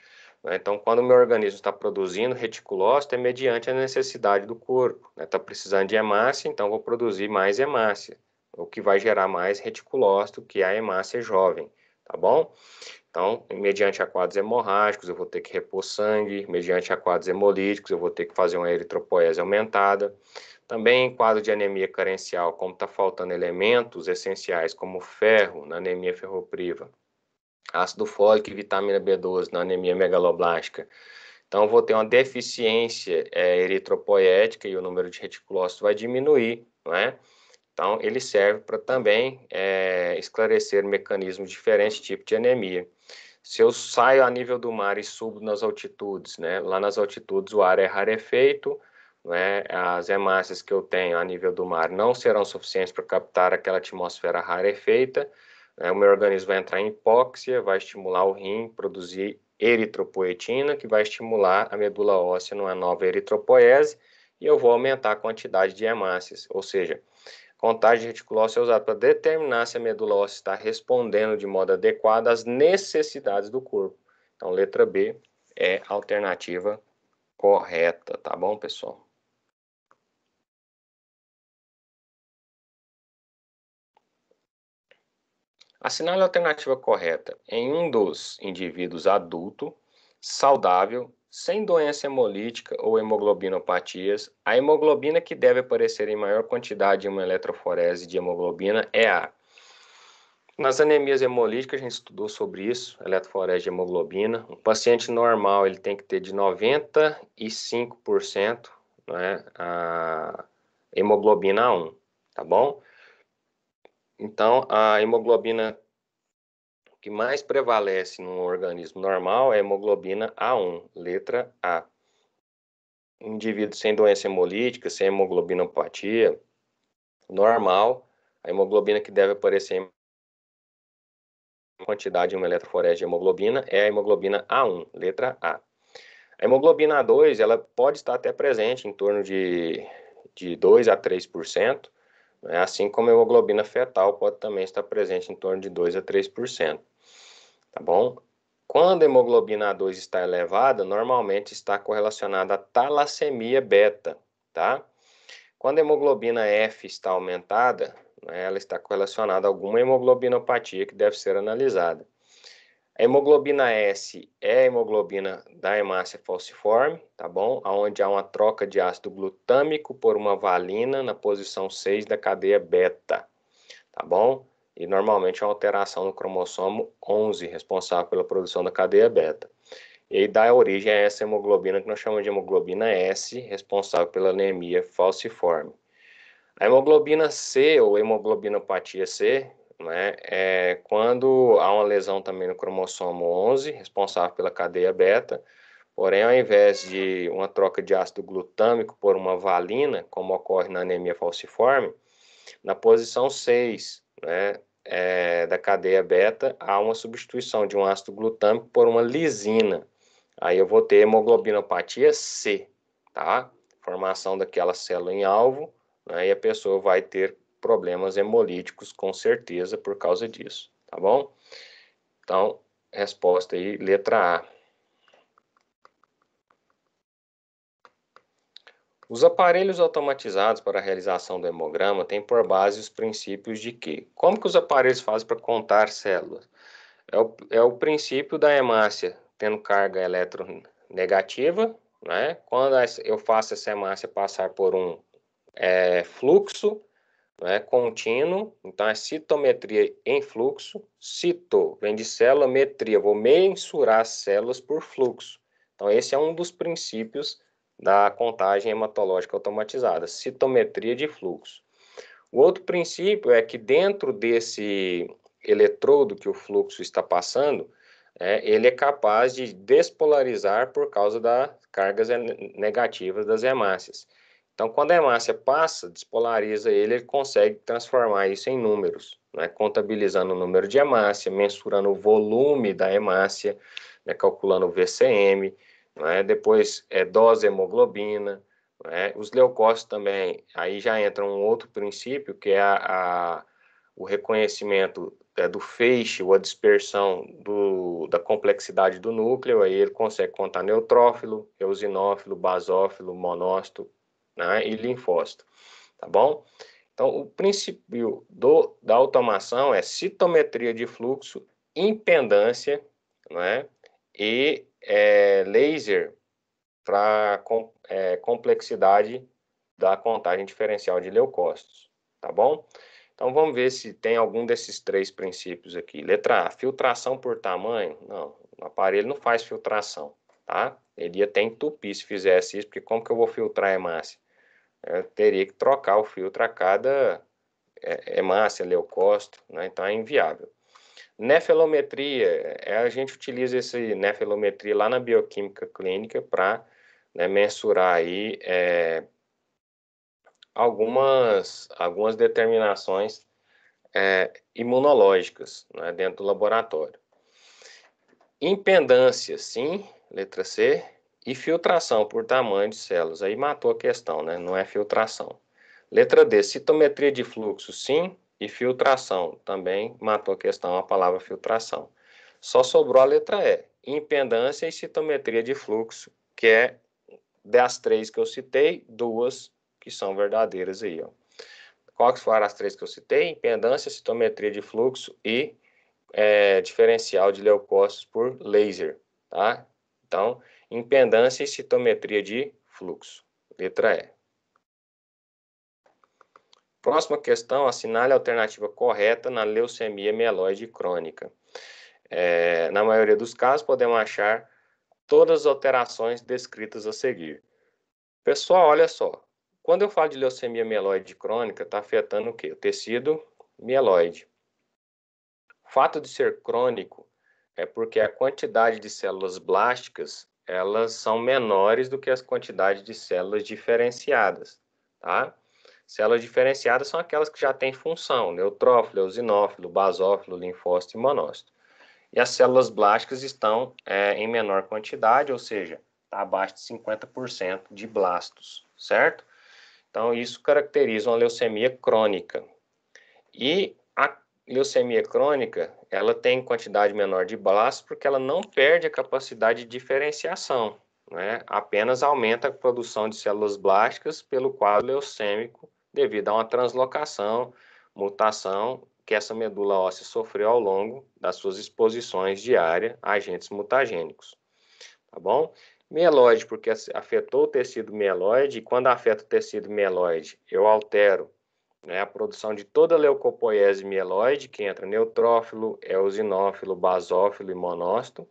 Né? Então, quando o meu organismo está produzindo reticulócito, é mediante a necessidade do corpo. Está né? Tá precisando de hemácia, então vou produzir mais hemácia, o que vai gerar mais reticulócito, que é a hemácia jovem, tá bom? Então, mediante aquados hemorrágicos, eu vou ter que repor sangue, mediante aquados hemolíticos, eu vou ter que fazer uma eritropoese aumentada. Também em quadro de anemia carencial, como está faltando elementos essenciais como ferro na anemia ferropriva, ácido fólico e vitamina B12 na anemia megaloblástica, então, vou ter uma deficiência é, eritropoética e o número de reticulócitos vai diminuir, não é? Então, ele serve para também é, esclarecer mecanismos de diferentes tipos de anemia. Se eu saio a nível do mar e subo nas altitudes, né, lá nas altitudes o ar é rarefeito, né, as hemácias que eu tenho a nível do mar não serão suficientes para captar aquela atmosfera rarefeita, né, o meu organismo vai entrar em hipóxia, vai estimular o rim, produzir eritropoetina, que vai estimular a medula óssea numa nova eritropoese, e eu vou aumentar a quantidade de hemácias, ou seja, Contagem reticular é usada para determinar se a medula óssea está respondendo de modo adequado às necessidades do corpo. Então, letra B é a alternativa correta, tá bom, pessoal? Assinale a alternativa correta em um dos indivíduos adulto, saudável sem doença hemolítica ou hemoglobinopatias, a hemoglobina que deve aparecer em maior quantidade em uma eletroforese de hemoglobina é A. Nas anemias hemolíticas, a gente estudou sobre isso, eletroforese de hemoglobina. Um paciente normal, ele tem que ter de 95% né, a hemoglobina 1, tá bom? Então, a hemoglobina que mais prevalece num organismo normal é a hemoglobina A1, letra A. Indivíduo sem doença hemolítica, sem hemoglobinopatia, normal, a hemoglobina que deve aparecer em quantidade em uma eletroforese de hemoglobina é a hemoglobina A1, letra A. A hemoglobina A2, ela pode estar até presente em torno de, de 2 a 3%, né, assim como a hemoglobina fetal pode também estar presente em torno de 2 a 3% tá bom? Quando a hemoglobina A2 está elevada, normalmente está correlacionada à talassemia beta, tá? Quando a hemoglobina F está aumentada, né, ela está correlacionada a alguma hemoglobinopatia que deve ser analisada. A hemoglobina S é a hemoglobina da hemácia falciforme, tá bom? Onde há uma troca de ácido glutâmico por uma valina na posição 6 da cadeia beta, tá bom? e normalmente é uma alteração no cromossomo 11, responsável pela produção da cadeia beta. E dá origem a essa hemoglobina que nós chamamos de hemoglobina S, responsável pela anemia falciforme. A hemoglobina C, ou hemoglobinopatia C, né, é quando há uma lesão também no cromossomo 11, responsável pela cadeia beta, porém, ao invés de uma troca de ácido glutâmico por uma valina, como ocorre na anemia falciforme, na posição 6, né, é, da cadeia beta, há uma substituição de um ácido glutâmico por uma lisina. Aí eu vou ter hemoglobinopatia C, tá? Formação daquela célula em alvo, né, e a pessoa vai ter problemas hemolíticos com certeza por causa disso, tá bom? Então, resposta aí, letra A. Os aparelhos automatizados para a realização do hemograma têm por base os princípios de que? Como que os aparelhos fazem para contar células? É o, é o princípio da hemácia tendo carga eletronegativa, né? Quando eu faço essa hemácia passar por um é, fluxo né, contínuo, então é citometria em fluxo, cito vem de célula, metria, vou mensurar as células por fluxo. Então esse é um dos princípios da contagem hematológica automatizada, citometria de fluxo. O outro princípio é que dentro desse eletrodo que o fluxo está passando, é, ele é capaz de despolarizar por causa das cargas negativas das hemácias. Então, quando a hemácia passa, despolariza ele, ele consegue transformar isso em números, né? contabilizando o número de hemácia, mensurando o volume da hemácia, né? calculando o VCM, né? depois é, dose hemoglobina, né? os leucócitos também, aí já entra um outro princípio, que é a, a o reconhecimento é, do feixe ou a dispersão do, da complexidade do núcleo, aí ele consegue contar neutrófilo, eosinófilo, basófilo, monócito né, e linfócito, tá bom? Então, o princípio do, da automação é citometria de fluxo, impedância, né, e é, laser para com, é, complexidade da contagem diferencial de leucócitos, tá bom? Então vamos ver se tem algum desses três princípios aqui. Letra A, filtração por tamanho? Não, o aparelho não faz filtração, tá? Ele ia até entupir se fizesse isso, porque como que eu vou filtrar a hemácia? Eu teria que trocar o filtro a cada é, hemácia, leucócito, né? então é inviável. Nefelometria, é, a gente utiliza esse nefelometria lá na bioquímica clínica para né, mensurar aí é, algumas, algumas determinações é, imunológicas né, dentro do laboratório. Impedância, sim, letra C, e filtração por tamanho de células. Aí matou a questão, né? Não é filtração. Letra D, citometria de fluxo, sim. E filtração também matou a questão, a palavra filtração. Só sobrou a letra E, impedância e citometria de fluxo, que é das três que eu citei, duas que são verdadeiras aí. Ó. Quais foram as três que eu citei? Impedância, citometria de fluxo e é, diferencial de leucócitos por laser, tá? Então, impedância e citometria de fluxo, letra E. Próxima questão, assinale a alternativa correta na leucemia mieloide crônica. É, na maioria dos casos, podemos achar todas as alterações descritas a seguir. Pessoal, olha só. Quando eu falo de leucemia mieloide crônica, está afetando o quê? O tecido mieloide. O fato de ser crônico é porque a quantidade de células blásticas elas são menores do que as quantidades de células diferenciadas, tá? Células diferenciadas são aquelas que já têm função, neutrófilo, eosinófilo, basófilo, linfócito e monócito. E as células blásticas estão é, em menor quantidade, ou seja, está abaixo de 50% de blastos, certo? Então, isso caracteriza uma leucemia crônica. E a leucemia crônica, ela tem quantidade menor de blastos porque ela não perde a capacidade de diferenciação, né? apenas aumenta a produção de células blásticas pelo quadro leucêmico devido a uma translocação, mutação que essa medula óssea sofreu ao longo das suas exposições diárias a agentes mutagênicos. Tá bom? Mieloide, porque afetou o tecido mieloide, e quando afeta o tecido mieloide, eu altero né, a produção de toda a leucopoiese mieloide, que entra neutrófilo, eosinófilo, basófilo e monócito,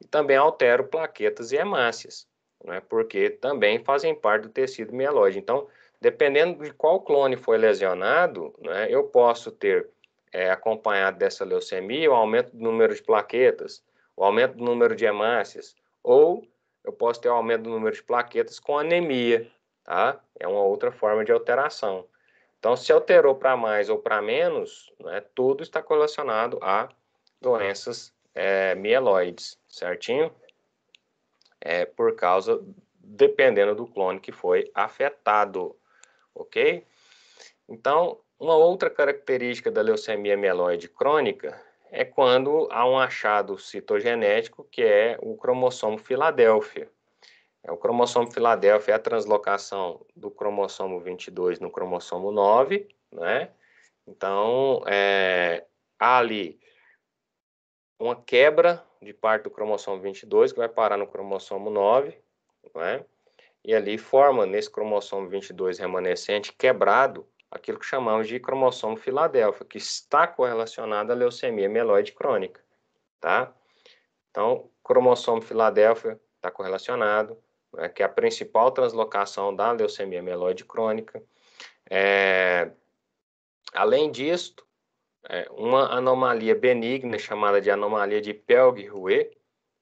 e também altero plaquetas e hemácias, né, porque também fazem parte do tecido mieloide. Então, Dependendo de qual clone foi lesionado, né, eu posso ter é, acompanhado dessa leucemia o aumento do número de plaquetas, o aumento do número de hemácias, ou eu posso ter o aumento do número de plaquetas com anemia, tá? É uma outra forma de alteração. Então, se alterou para mais ou para menos, né, tudo está relacionado a doenças é, mieloides, certinho? É por causa, dependendo do clone que foi afetado ok? Então, uma outra característica da leucemia mieloide crônica é quando há um achado citogenético que é o cromossomo Filadélfia. É, o cromossomo Filadélfia é a translocação do cromossomo 22 no cromossomo 9, né? Então, é, há ali uma quebra de parte do cromossomo 22 que vai parar no cromossomo 9, né? e ali forma nesse cromossomo 22 remanescente quebrado aquilo que chamamos de cromossomo Filadélfia, que está correlacionado à leucemia mieloide crônica, tá? Então, cromossomo Filadélfia está correlacionado, né, que é a principal translocação da leucemia mieloide crônica. É... Além disto, é uma anomalia benigna chamada de anomalia de Pelg-Rouet,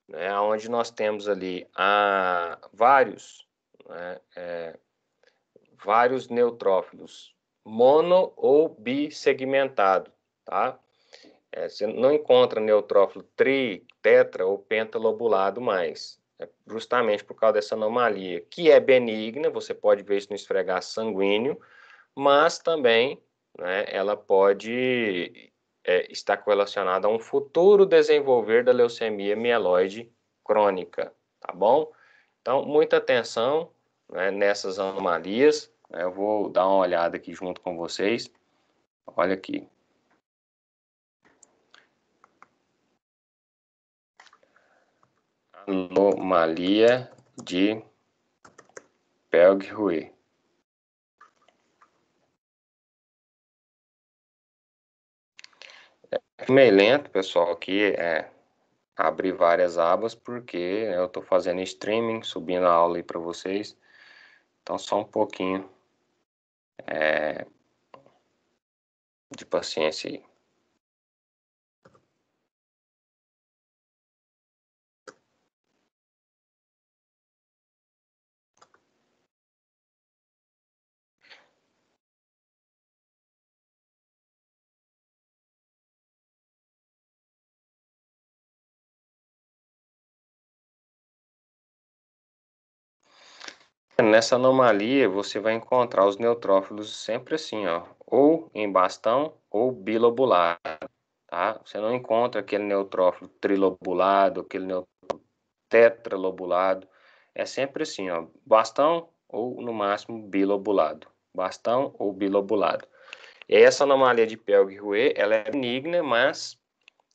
né, onde nós temos ali a, vários né, é, vários neutrófilos mono ou bissegmentado, tá? É, você não encontra neutrófilo tri, tetra ou pentalobulado mais, é justamente por causa dessa anomalia, que é benigna, você pode ver isso no esfregar sanguíneo, mas também né, ela pode é, estar correlacionada a um futuro desenvolver da leucemia mieloide crônica, tá bom? Então, muita atenção, né, nessas anomalias. Né, eu vou dar uma olhada aqui junto com vocês. Olha aqui. Anomalia de pelg É meio lento, pessoal, aqui é abrir várias abas, porque eu estou fazendo streaming, subindo a aula aí para vocês. Então, só um pouquinho é, de paciência aí. Nessa anomalia, você vai encontrar os neutrófilos sempre assim, ó, ou em bastão ou bilobulado, tá? Você não encontra aquele neutrófilo trilobulado, aquele neutrófilo tetralobulado. É sempre assim, ó, bastão ou no máximo bilobulado, bastão ou bilobulado. essa anomalia de Pelg-Rouet, ela é benigna, mas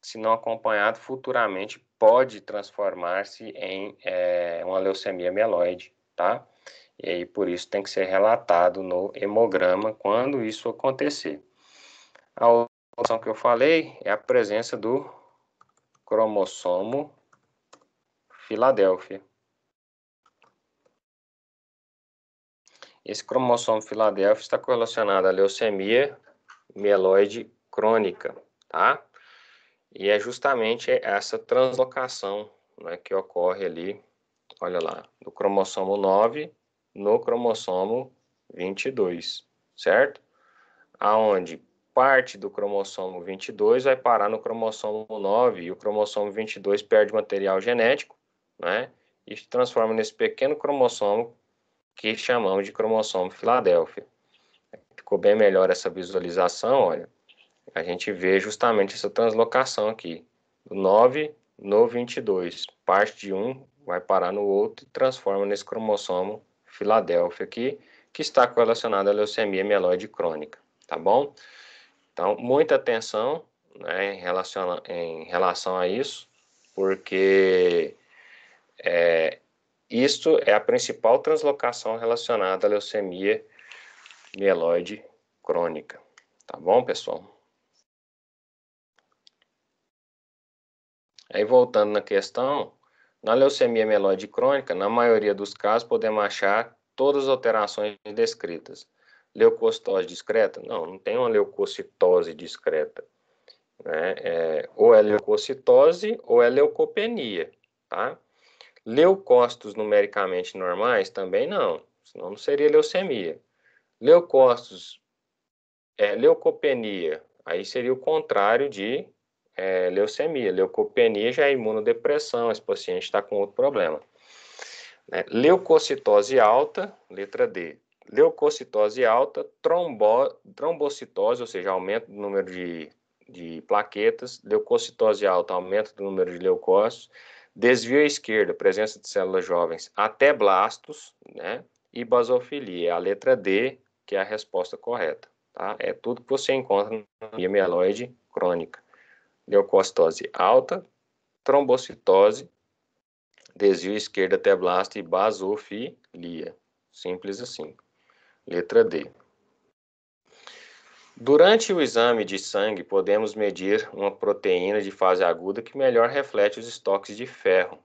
se não acompanhado futuramente pode transformar-se em é, uma leucemia mieloide, tá? E aí, por isso, tem que ser relatado no hemograma quando isso acontecer. A outra opção que eu falei é a presença do cromossomo Filadélfia. Esse cromossomo Filadélfia está correlacionado à leucemia mieloide crônica, tá? E é justamente essa translocação né, que ocorre ali, olha lá, do cromossomo 9 no cromossomo 22, certo? Aonde parte do cromossomo 22 vai parar no cromossomo 9 e o cromossomo 22 perde material genético, né? E se transforma nesse pequeno cromossomo que chamamos de cromossomo Filadélfia. Ficou bem melhor essa visualização, olha. A gente vê justamente essa translocação aqui, do 9 no 22. Parte de um vai parar no outro e transforma nesse cromossomo Filadélfia aqui, que está correlacionada à leucemia mieloide crônica, tá bom? Então, muita atenção né, em, em relação a isso, porque é, isto é a principal translocação relacionada à leucemia mieloide crônica, tá bom, pessoal? Aí, voltando na questão, na leucemia mieloide crônica, na maioria dos casos, podemos achar todas as alterações descritas. Leucocitose discreta? Não, não tem uma leucocitose discreta. Né? É, ou é leucocitose ou é leucopenia, tá? Leucócitos numericamente normais? Também não, senão não seria leucemia. Leucócitos, é, leucopenia, aí seria o contrário de é, leucemia. Leucopenia já é imunodepressão, esse paciente está com outro problema. Né? Leucocitose alta, letra D. Leucocitose alta, trombo, trombocitose, ou seja, aumento do número de, de plaquetas. Leucocitose alta, aumento do número de leucócitos. Desvio à esquerda, presença de células jovens, até blastos, né? E basofilia, a letra D, que é a resposta correta, tá? É tudo que você encontra na mieloide crônica leucocitose alta, trombocitose, desvio esquerdo até blasto e basofilia. Simples assim. Letra D. Durante o exame de sangue, podemos medir uma proteína de fase aguda que melhor reflete os estoques de ferro,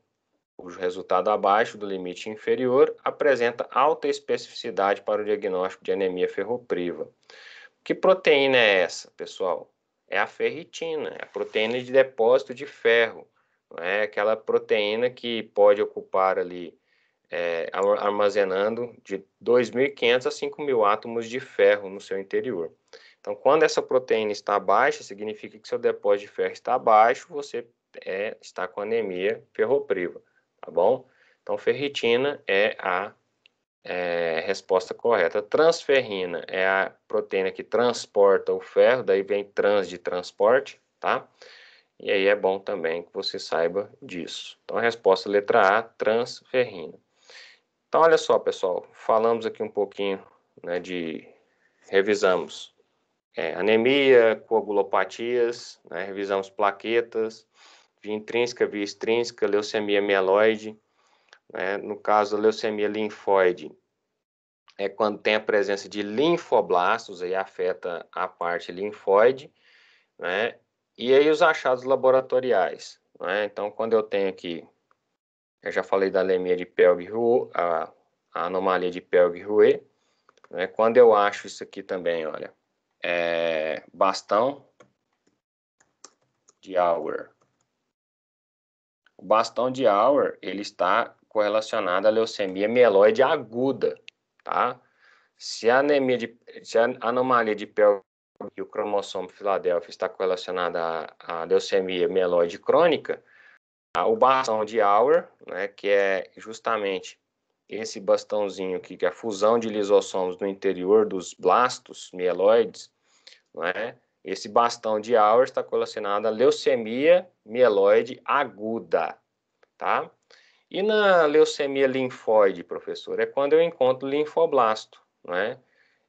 cujo resultado abaixo do limite inferior apresenta alta especificidade para o diagnóstico de anemia ferropriva. Que proteína é essa, pessoal? é a ferritina, é a proteína de depósito de ferro. É aquela proteína que pode ocupar ali, é, armazenando de 2.500 a 5.000 átomos de ferro no seu interior. Então, quando essa proteína está baixa, significa que seu depósito de ferro está baixo, você é, está com anemia ferropriva, tá bom? Então, ferritina é a é, resposta correta. Transferrina é a proteína que transporta o ferro, daí vem trans de transporte, tá? E aí é bom também que você saiba disso. Então, a resposta letra A, transferrina. Então, olha só, pessoal, falamos aqui um pouquinho né, de. Revisamos é, anemia, coagulopatias, né, revisamos plaquetas, via intrínseca, via extrínseca, leucemia mieloide né? No caso da leucemia linfóide, é quando tem a presença de linfoblastos, aí afeta a parte linfóide, né? E aí os achados laboratoriais, né? Então, quando eu tenho aqui, eu já falei da anemia de Pelg-Rouet, a, a, anomalia de Pelg-Rouet, né? Quando eu acho isso aqui também, olha, é bastão de Auer. O bastão de Auer, ele está correlacionada à leucemia mieloide aguda, tá? Se a, anemia de, se a anomalia de Pell e o cromossomo Filadélfia está correlacionada à, à leucemia mieloide crônica, a, o bastão de Auer, né, que é justamente esse bastãozinho aqui, que é a fusão de lisossomos no interior dos blastos mieloides, né, esse bastão de Auer está correlacionado à leucemia mieloide aguda, tá? E na leucemia linfóide, professor, é quando eu encontro linfoblasto, né?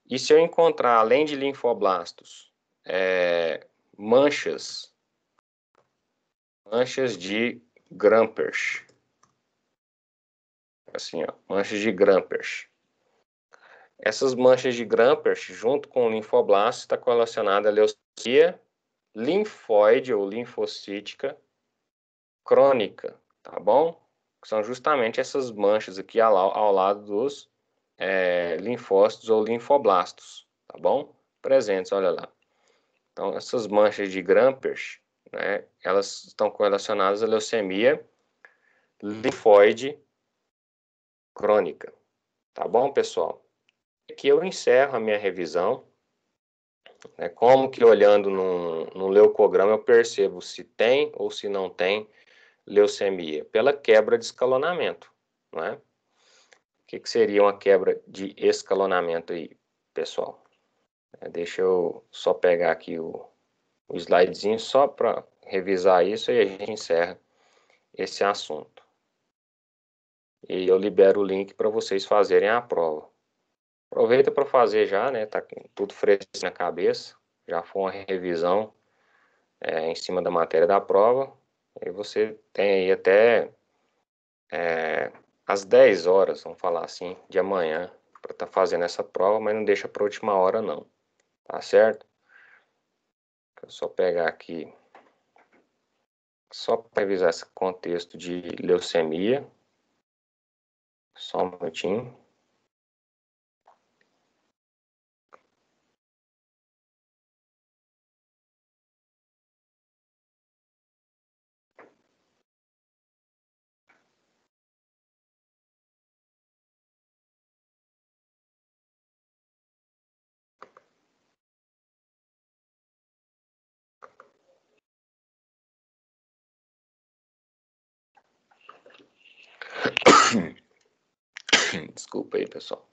E se eu encontrar, além de linfoblastos, é, manchas, manchas de Grampers, assim, ó, manchas de Grampers. Essas manchas de Grampers, junto com o linfoblasto, está correlacionada à leucemia linfóide ou linfocítica crônica, tá bom? que são justamente essas manchas aqui ao, ao lado dos é, linfócitos ou linfoblastos, tá bom? Presentes, olha lá. Então, essas manchas de Grampers, né, elas estão correlacionadas à leucemia linfóide crônica. Tá bom, pessoal? Aqui eu encerro a minha revisão. Né? como que olhando no, no leucograma eu percebo se tem ou se não tem leucemia? Pela quebra de escalonamento, não é? O que, que seria uma quebra de escalonamento aí, pessoal? É, deixa eu só pegar aqui o, o slidezinho só para revisar isso e a gente encerra esse assunto. E eu libero o link para vocês fazerem a prova. Aproveita para fazer já, né? Tá tudo fresco na cabeça. Já foi uma revisão é, em cima da matéria da prova. E você tem aí até é, às 10 horas, vamos falar assim, de amanhã, para estar tá fazendo essa prova, mas não deixa para última hora não, tá certo? Deixa eu só pegar aqui, só para avisar esse contexto de leucemia, só um minutinho. pessoal.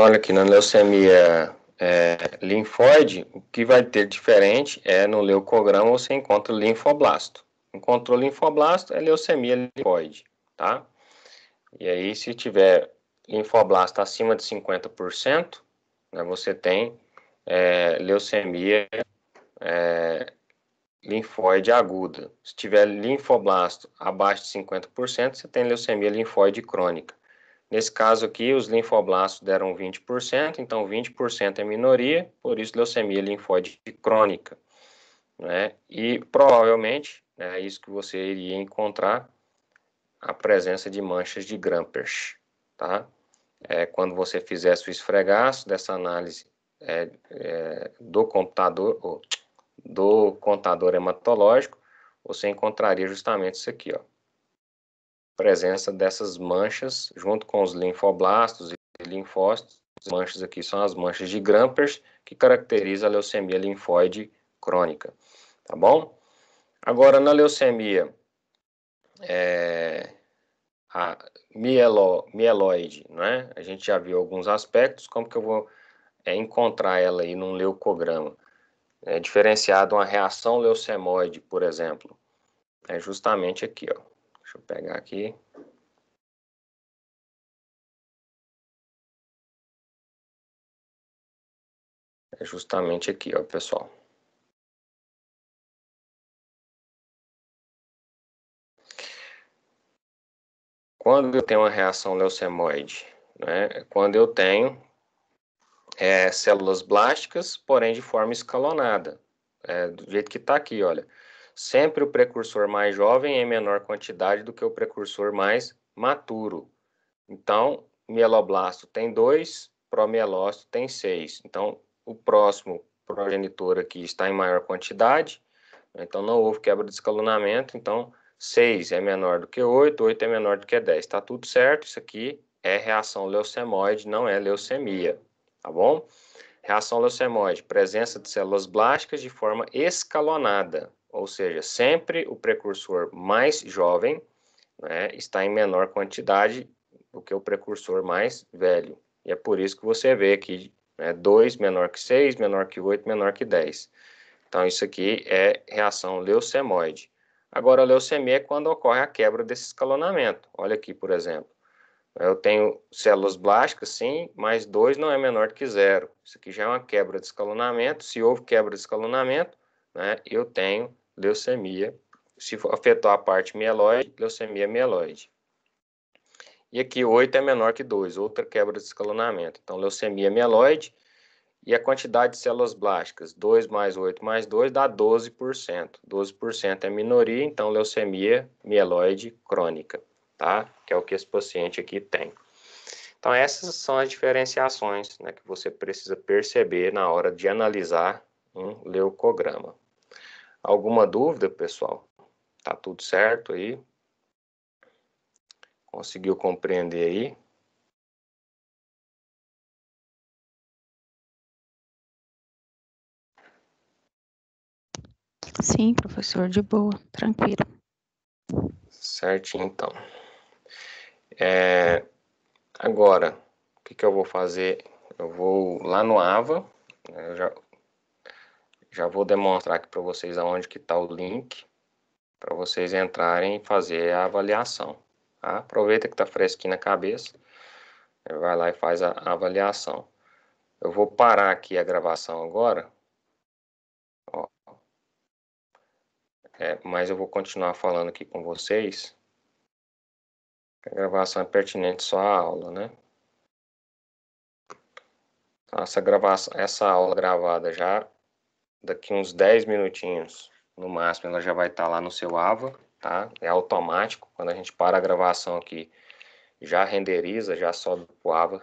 olha aqui, na leucemia é, linfóide, o que vai ter diferente é no leucograma você encontra linfoblasto. Encontrou linfoblasto, é leucemia linfóide, tá? E aí, se tiver linfoblasto acima de 50%, né, você tem é, leucemia é, linfóide aguda. Se tiver linfoblasto abaixo de 50%, você tem leucemia linfóide crônica. Nesse caso aqui, os linfoblastos deram 20%, então 20% é minoria, por isso leucemia linfóide crônica. Né? E provavelmente né, é isso que você iria encontrar a presença de manchas de Grampers. Tá? É, quando você fizesse o esfregaço dessa análise é, é, do computador do contador hematológico, você encontraria justamente isso aqui, ó presença dessas manchas junto com os linfoblastos e linfócitos. As manchas aqui são as manchas de Grampers que caracteriza a leucemia linfóide crônica, tá bom? Agora na leucemia é, a mielo, mieloide, né? A gente já viu alguns aspectos, como que eu vou é, encontrar ela aí num leucograma? É diferenciado uma reação leucemoide, por exemplo. É justamente aqui, ó. Deixa eu pegar aqui. É justamente aqui, ó, pessoal. Quando eu tenho uma reação leucemoide, né? Quando eu tenho é, células blásticas, porém de forma escalonada, é, do jeito que está aqui, olha. Sempre o precursor mais jovem é em menor quantidade do que o precursor mais maturo. Então, mieloblasto tem 2, promielócito tem 6. Então, o próximo progenitor aqui está em maior quantidade, né? então não houve quebra de escalonamento, então 6 é menor do que 8, 8 é menor do que 10. Está tudo certo, isso aqui é reação leucemoide, não é leucemia, tá bom? Reação leucemoide, presença de células blásticas de forma escalonada ou seja, sempre o precursor mais jovem né, está em menor quantidade do que o precursor mais velho. E é por isso que você vê que né, 2 menor que 6, menor que 8, menor que 10. Então, isso aqui é reação leucemoide. Agora, a leucemia é quando ocorre a quebra desse escalonamento. Olha aqui, por exemplo. Eu tenho células blásticas, sim, mas 2 não é menor que zero. Isso aqui já é uma quebra de escalonamento. Se houve quebra de escalonamento, né, eu tenho leucemia, se afetar a parte mieloide, leucemia mieloide. E aqui 8 é menor que 2, outra quebra de escalonamento. Então, leucemia mieloide e a quantidade de células blásticas, 2 mais 8 mais 2 dá 12%. 12% é minoria, então leucemia mieloide crônica, tá? Que é o que esse paciente aqui tem. Então, essas são as diferenciações né, que você precisa perceber na hora de analisar um leucograma. Alguma dúvida, pessoal? Tá tudo certo aí? Conseguiu compreender aí? Sim, professor, de boa, tranquilo. Certinho, então. É, agora, o que, que eu vou fazer? Eu vou lá no AVA, né, eu já já vou demonstrar aqui para vocês aonde que está o link para vocês entrarem e fazer a avaliação. Tá? Aproveita que está fresquinho na cabeça, vai lá e faz a, avaliação. Eu vou parar aqui a gravação agora. Ó. É, mas eu vou continuar falando aqui com vocês. A gravação é pertinente só à aula, né? Essa, gravação, essa aula gravada já daqui uns 10 minutinhos, no máximo, ela já vai estar tá lá no seu AVA, tá? É automático, quando a gente para a gravação aqui, já renderiza, já sobe para o AVA,